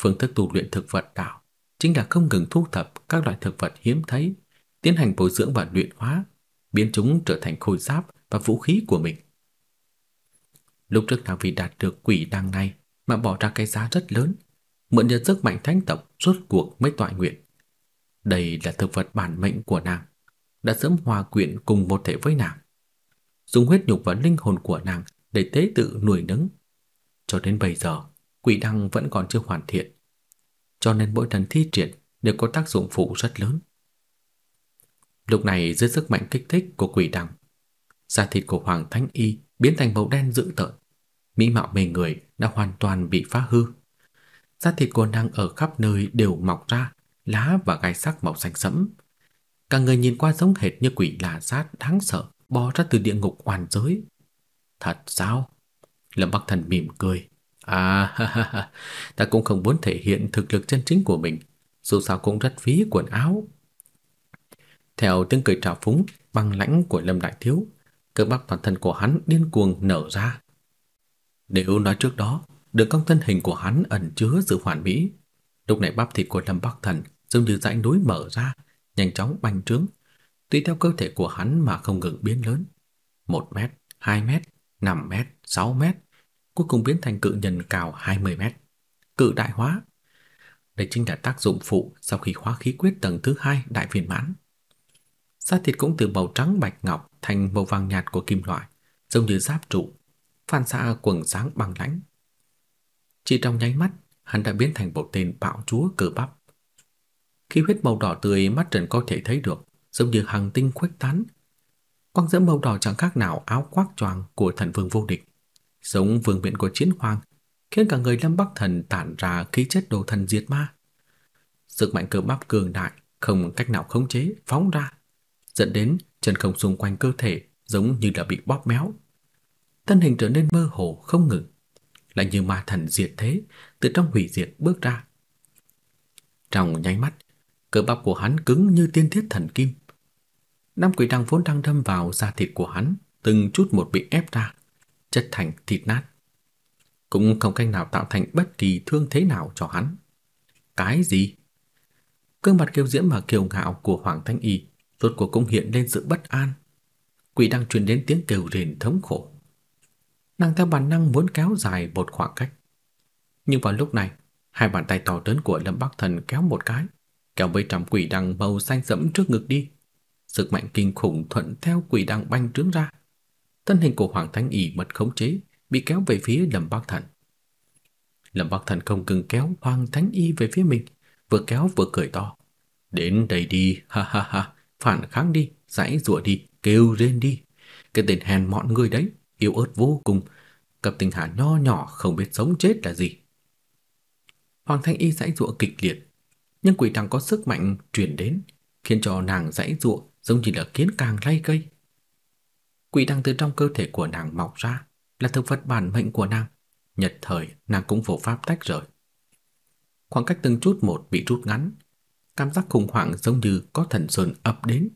Phương thức tu luyện thực vật đạo chính là không ngừng thu thập các loại thực vật hiếm thấy, tiến hành bồi dưỡng và luyện hóa, biến chúng trở thành khôi giáp và vũ khí của mình. Lúc trước nàng vì đạt được quỷ đăng này mà bỏ ra cái giá rất lớn, mượn nhờ sức mạnh thánh tộc rốt cuộc mới tọa nguyện. Đây là thực vật bản mệnh của nàng, đã sớm hòa quyện cùng một thể với nàng. Dùng huyết nhục và linh hồn của nàng để tế tự nuôi nấng. Cho đến bây giờ, quỷ đăng vẫn còn chưa hoàn thiện. Cho nên mỗi lần thi triển đều có tác dụng phụ rất lớn. Lúc này dưới sức mạnh kích thích của quỷ đăng da thịt của Hoàng Thánh Y biến thành màu đen dữ tợn. Mỹ mạo mê người đã hoàn toàn bị phá hư. Da thịt của nàng ở khắp nơi đều mọc ra, lá và gai sắc màu xanh sẫm. Cả người nhìn qua giống hệt như quỷ lạ sát đáng sợ bò ra từ địa ngục hoàn giới. Thật sao? Lâm Bắc Thần mỉm cười. À, ha, ha, ha. ta cũng không muốn thể hiện thực lực chân chính của mình, dù sao cũng rất phí quần áo. Theo tiếng cười trào phúng, băng lãnh của Lâm Đại Thiếu, cơ bắp toàn thân của hắn điên cuồng nở ra. Nếu nói trước đó, đường cong thân hình của hắn ẩn chứa sự hoàn mỹ, lúc này bắp thịt của Lâm Bắc Thần giống như dãnh núi mở ra, nhanh chóng bành trướng, tùy theo cơ thể của hắn mà không ngừng biến lớn. một mét, hai mét, năm mét, sáu mét, cuối cùng biến thành cự nhân cao hai mươi mét. Cự đại hóa. Đây chính là tác dụng phụ sau khi hóa khí quyết tầng thứ hai đại viên mãn. sa thịt cũng từ màu trắng bạch ngọc thành màu vàng nhạt của kim loại, giống như giáp trụ, phản xạ quần sáng bằng lãnh. Chỉ trong nháy mắt, hắn đã biến thành bộ tên bạo chúa cử bắp. Khí huyết màu đỏ tươi mắt trần có thể thấy được, giống như hàng tinh khuếch tán. Quang diễm màu đỏ chẳng khác nào áo khoác choàng của thần vương vô địch, giống vương miện của chiến hoàng, khiến cả người Lâm Bắc Thần tản ra khí chất đồ thần diệt ma. Sức mạnh cơ bắp cường đại không cách nào khống chế phóng ra, dẫn đến chân không xung quanh cơ thể giống như là bị bóp méo. Thân hình trở nên mơ hồ không ngừng, lại như ma thần diệt thế từ trong hủy diệt bước ra. Trong nháy mắt, cơ bắp của hắn cứng như tiên thiết thần kim. Năm quỷ đằng vốn đang đâm vào da thịt của hắn, từng chút một bị ép ra, chất thành thịt nát. Cũng không cách nào tạo thành bất kỳ thương thế nào cho hắn. Cái gì? Cương mặt kiêu diễm và kiêu ngạo của Hoàng Thanh Y rốt cuộc cũng hiện lên sự bất an. Quỷ đang truyền đến tiếng kêu rền thống khổ. Nàng theo bản năng muốn kéo dài một khoảng cách. Nhưng vào lúc này, hai bàn tay to lớn của Lâm Bắc Thần kéo một cái, kéo với trăm quỷ đằng màu xanh sẫm trước ngực đi. Sức mạnh kinh khủng thuận theo quỷ đằng banh trướng ra. Thân hình của Hoàng Thánh Y mất khống chế, bị kéo về phía Lâm Bắc Thần. Lâm Bắc Thần không ngừng kéo Hoàng Thánh Y về phía mình, vừa kéo vừa cười to. Đến đây đi, ha ha ha, phản kháng đi, giãy giụa đi, kêu rên đi. Cái tên hèn mọn người đấy, yếu ớt vô cùng, cặp tình hạ nho nhỏ không biết sống chết là gì. Hoàng Thanh Y giãy giụa kịch liệt, nhưng quỷ trăng có sức mạnh truyền đến, khiến cho nàng giãy giụa giống như là kiến càng lay cây. Quỷ đăng từ trong cơ thể của nàng mọc ra, là thực vật bản mệnh của nàng, nhật thời nàng cũng vô pháp tách rời. Khoảng cách từng chút một bị rút ngắn, cảm giác khủng hoảng giống như có thần sơn ập đến.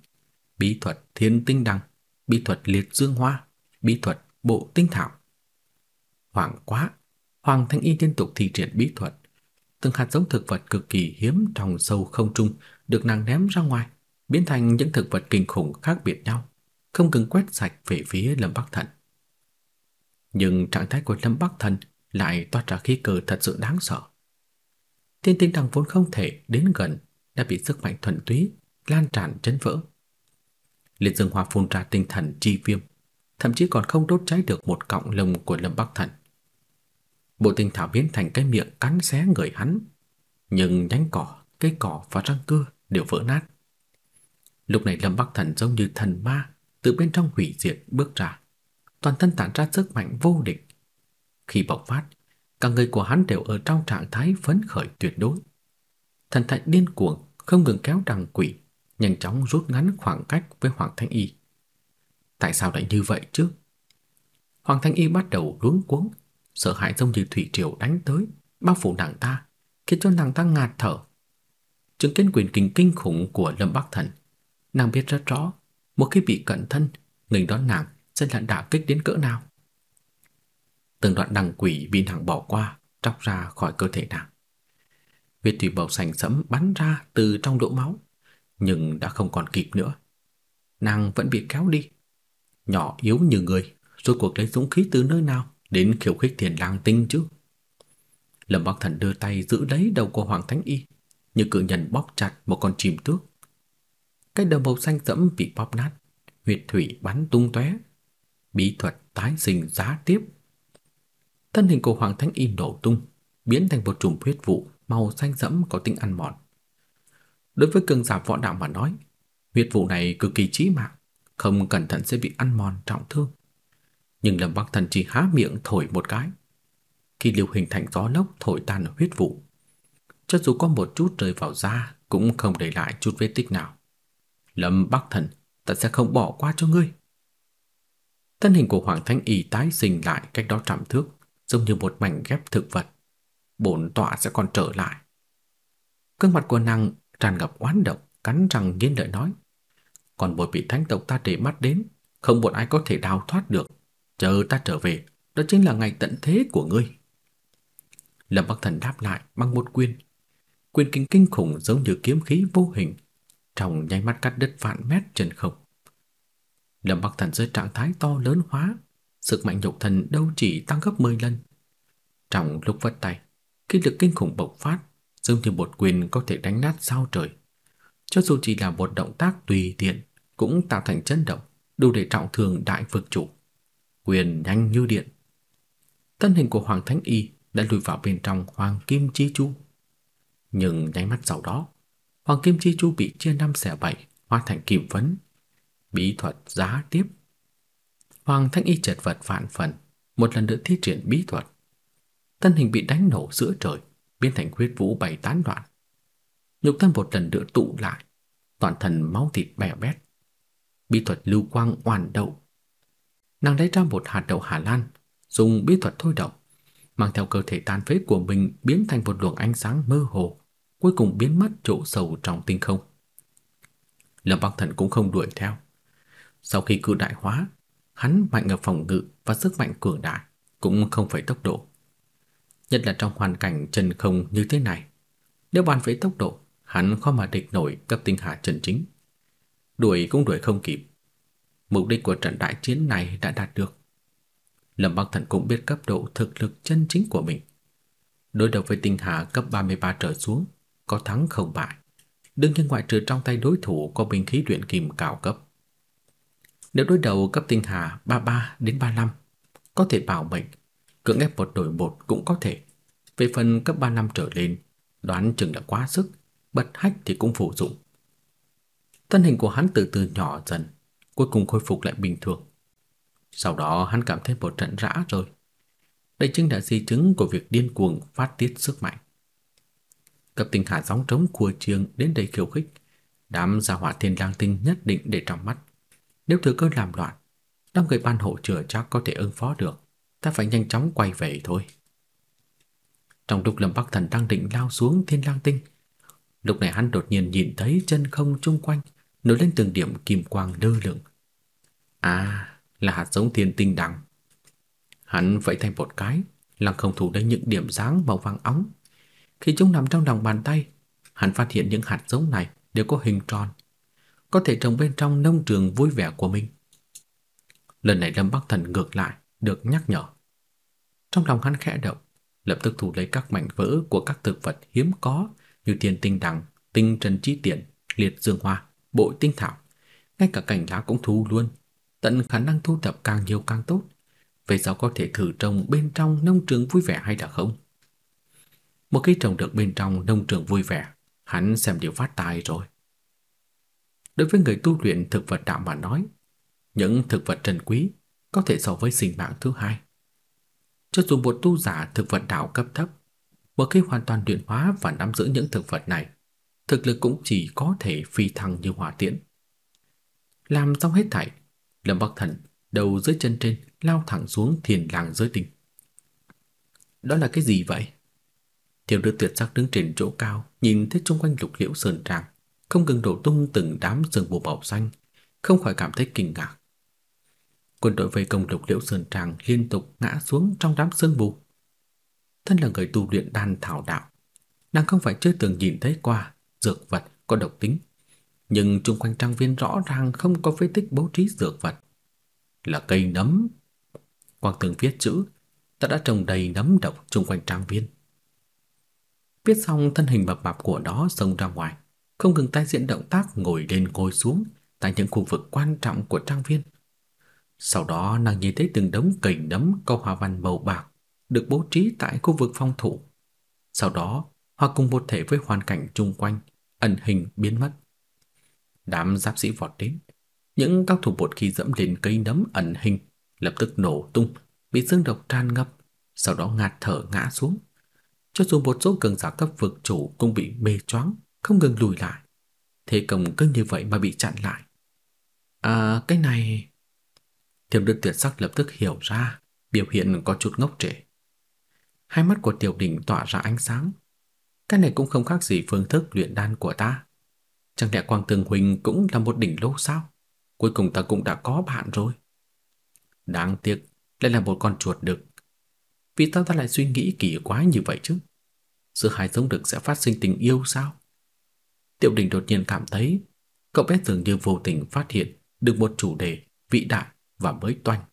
Bí thuật Thiên Tinh Đăng, bí thuật Liệt Dương Hoa, bí thuật Bộ Tinh Thảo. Hoảng quá, Hoàng Thanh Y liên tục thi triển bí thuật, từng hạt giống thực vật cực kỳ hiếm trong sâu không trung được nàng ném ra ngoài, biến thành những thực vật kinh khủng khác biệt nhau, không ngừng quét sạch về phía Lâm Bắc Thần. Nhưng trạng thái của Lâm Bắc Thần lại toát ra khí cơ thật sự đáng sợ. tiên tinh đằng vốn không thể đến gần đã bị sức mạnh thuần túy lan tràn chấn vỡ. Liệt Dương Hoa phun ra tinh thần chi viêm, thậm chí còn không đốt cháy được một cọng lông của Lâm Bắc Thần. Bộ tinh thảo biến thành cái miệng cắn xé người hắn, nhưng nhánh cỏ, cây cỏ và răng cưa đều vỡ nát. Lúc này Lâm Bắc Thần giống như thần ma từ bên trong hủy diệt bước ra, toàn thân tản ra sức mạnh vô địch. Khi bộc phát, cả người của hắn đều ở trong trạng thái phấn khởi tuyệt đối. Thần thạch điên cuồng không ngừng kéo đằng quỷ, nhanh chóng rút ngắn khoảng cách với Hoàng Thanh Y. Tại sao lại như vậy chứ? Hoàng Thanh Y bắt đầu luống cuống, sợ hãi giống như thủy triều đánh tới, bao phủ nàng ta, khiến cho nàng ta ngạt thở. Chứng kiến quyền kình kinh khủng của Lâm Bắc Thần, nàng biết rất rõ, một khi bị cận thân, người đó nàng sẽ là đả kích đến cỡ nào. Từng đoạn đằng quỷ bị nàng bỏ qua, tróc ra khỏi cơ thể nàng. Huyết thủy màu sành sẫm bắn ra từ trong lỗ máu, nhưng đã không còn kịp nữa. Nàng vẫn bị kéo đi, nhỏ yếu như người, rốt cuộc lấy dũng khí từ nơi nào đến khiêu khích thiền lang tinh chứ. Lâm Bắc Thần đưa tay giữ lấy đầu của Hoàng Thánh Y, như cự nhân bóp chặt một con chim tước. Cái đầu màu xanh sẫm bị bóp nát, huyệt thủy bắn tung tóe, bí thuật tái sinh giá tiếp. Thân hình của Hoàng Thánh Y nổ tung, biến thành một chùm huyết vụ màu xanh sẫm có tính ăn mòn. Đối với cường giả võ đạo mà nói, huyết vụ này cực kỳ chí mạng, không cẩn thận sẽ bị ăn mòn trọng thương nhưng Lâm Bắc Thần chỉ há miệng thổi một cái. Khi liều hình thành gió lốc thổi tan huyết vụ, cho dù có một chút rơi vào da cũng không để lại chút vết tích nào. Lâm Bắc Thần, ta sẽ không bỏ qua cho ngươi. Thân hình của Hoàng Thánh Y tái sinh lại cách đó trạm thước, giống như một mảnh ghép thực vật. Bổn tọa sẽ còn trở lại. Cương mặt của nàng tràn ngập oán độc, cắn răng nghiến lợi nói. Còn một vị thánh tộc ta để mắt đến, không một ai có thể đào thoát được chờ ta trở về, đó chính là ngày tận thế của ngươi. Lâm Bắc Thần đáp lại bằng một quyền. Quyền kinh kinh khủng giống như kiếm khí vô hình, trong nháy mắt cắt đứt vạn mét trên không. Lâm Bắc Thần rơi trạng thái to lớn hóa, sức mạnh nhục thần đâu chỉ tăng gấp 10 lần. Trong lúc vất tay, khi lực kinh khủng bộc phát, giống như một quyền có thể đánh nát sao trời. Cho dù chỉ là một động tác tùy tiện, cũng tạo thành chấn động, đủ để trọng thương đại vực chủ quyền nhanh như điện. Thân hình của Hoàng Thánh Y đã lùi vào bên trong Hoàng Kim Chi Chu. Nhưng nháy mắt sau đó, Hoàng Kim Chi Chu bị chia năm xẻ bảy, hóa thành kim vấn. Bí thuật giá tiếp. Hoàng Thánh Y chật vật vạn phần, một lần nữa thi triển bí thuật. Thân hình bị đánh nổ giữa trời, biến thành huyết vũ bảy tán loạn. Nhục thân một lần nữa tụ lại, toàn thân máu thịt bè bét. Bí thuật lưu quang hoàn đậu nàng lấy ra một hạt đậu Hà Lan, dùng bí thuật thôi động, mang theo cơ thể tan phế của mình biến thành một luồng ánh sáng mơ hồ, cuối cùng biến mất chỗ sâu trong tinh không. Lâm Bắc Thần cũng không đuổi theo. Sau khi cự đại hóa, hắn mạnh ở phòng ngự và sức mạnh cường đại, cũng không phải tốc độ. Nhất là trong hoàn cảnh chân không như thế này, nếu bàn về tốc độ, hắn khó mà địch nổi cấp tinh hà chân chính. Đuổi cũng đuổi không kịp. Mục đích của trận đại chiến này đã đạt được. Lâm Bắc Thần cũng biết cấp độ thực lực chân chính của mình. Đối đầu với tinh hà cấp 33 trở xuống, có thắng không bại. Đương nhiên ngoại trừ trong tay đối thủ có binh khí luyện kim cao cấp. Nếu đối đầu cấp tinh hà 33 đến 35, có thể bảo mệnh, cưỡng ép một đổi một cũng có thể. Về phần cấp 35 trở lên, đoán chừng đã quá sức, bật hách thì cũng phụ dụng. Thân hình của hắn từ từ nhỏ dần, cuối cùng khôi phục lại bình thường. Sau đó hắn cảm thấy một trận rã rồi. Đây chính là di chứng của việc điên cuồng phát tiết sức mạnh. cấp tình hạ sóng trống của trường đến đây khiêu khích, đám gia hỏa thiên lang tinh nhất định để trong mắt. Nếu thừa cơ làm loạn, đám người ban hộ chữa chắc có thể ứng phó được, ta phải nhanh chóng quay về thôi. Trong lúc Lâm Bắc Thần đang định lao xuống thiên lang tinh, lúc này hắn đột nhiên nhìn thấy chân không chung quanh nổi lên từng điểm kim quang lơ lửng. À, là hạt giống thiên tinh đằng. Hắn vẫy thành một cái, lăng không thủ lấy những điểm dáng màu vàng óng. Khi chúng nằm trong lòng bàn tay, hắn phát hiện những hạt giống này đều có hình tròn, có thể trồng bên trong nông trường vui vẻ của mình. Lần này Lâm Bắc Thần ngược lại được nhắc nhở. Trong lòng hắn khẽ động, lập tức thủ lấy các mảnh vỡ của các thực vật hiếm có như thiên tinh đằng, tinh trần chi tiện, liệt dương hoa bội tinh thảo, ngay cả cảnh lá cũng thu luôn, tận khả năng thu thập càng nhiều càng tốt, về sau có thể thử trồng bên trong nông trường vui vẻ hay là không. Một khi trồng được bên trong nông trường vui vẻ, hắn xem điều phát tài rồi. Đối với người tu luyện thực vật đạo mà nói, những thực vật trần quý có thể so với sinh mạng thứ hai. Cho dù một tu giả thực vật đạo cấp thấp, một khi hoàn toàn luyện hóa và nắm giữ những thực vật này, thực lực cũng chỉ có thể phi thăng như hỏa tiễn. Làm xong hết thảy, Lâm Bắc Thần đầu dưới chân trên lao thẳng xuống thiền làng giới tinh. Đó là cái gì vậy? Tiểu nữ tuyệt sắc đứng trên chỗ cao, nhìn thấy xung quanh lục liễu sơn trang, không ngừng đổ tung từng đám sương mù màu xanh, không khỏi cảm thấy kinh ngạc. Quân đội vây công lục liễu sơn trang liên tục ngã xuống trong đám sương bù Thân là người tu luyện đan thảo đạo, nàng không phải chưa từng nhìn thấy qua dược vật có độc tính, nhưng xung quanh trang viên rõ ràng không có vết tích bố trí dược vật. Là cây nấm. Quang Tường viết chữ, ta đã trồng đầy nấm độc xung quanh trang viên. Viết xong thân hình mập mạp của nó xông ra ngoài, không ngừng tái diễn động tác ngồi lên ngồi xuống tại những khu vực quan trọng của trang viên. Sau đó nàng nhìn thấy từng đống cầy nấm có hoa văn màu bạc được bố trí tại khu vực phòng thủ. Sau đó, hòa cùng một thể với hoàn cảnh xung quanh ẩn hình biến mất. Đám giáp sĩ vọt đến, những cao thủ bột khi dẫm lên cây nấm ẩn hình lập tức nổ tung, bị xương độc tràn ngập, sau đó ngạt thở ngã xuống. Cho dù một số cường giả cấp vực chủ cũng bị mê choáng, không ngừng lùi lại. Thế công cứ như vậy mà bị chặn lại. À, cái này... Thiểm đức tuyệt sắc lập tức hiểu ra, biểu hiện có chút ngốc trễ. Hai mắt của tiểu đình tỏa ra ánh sáng, cái này cũng không khác gì phương thức luyện đan của ta. Chẳng lẽ Quang Tường Huỳnh cũng là một đỉnh lô sao? Cuối cùng ta cũng đã có bạn rồi. Đáng tiếc, lại là một con chuột đực. Vì sao ta lại suy nghĩ kỳ quái như vậy chứ? Giữa hai giống đực sẽ phát sinh tình yêu sao? Tiểu đình đột nhiên cảm thấy, cậu bé dường như vô tình phát hiện được một chủ đề vĩ đại và mới toanh.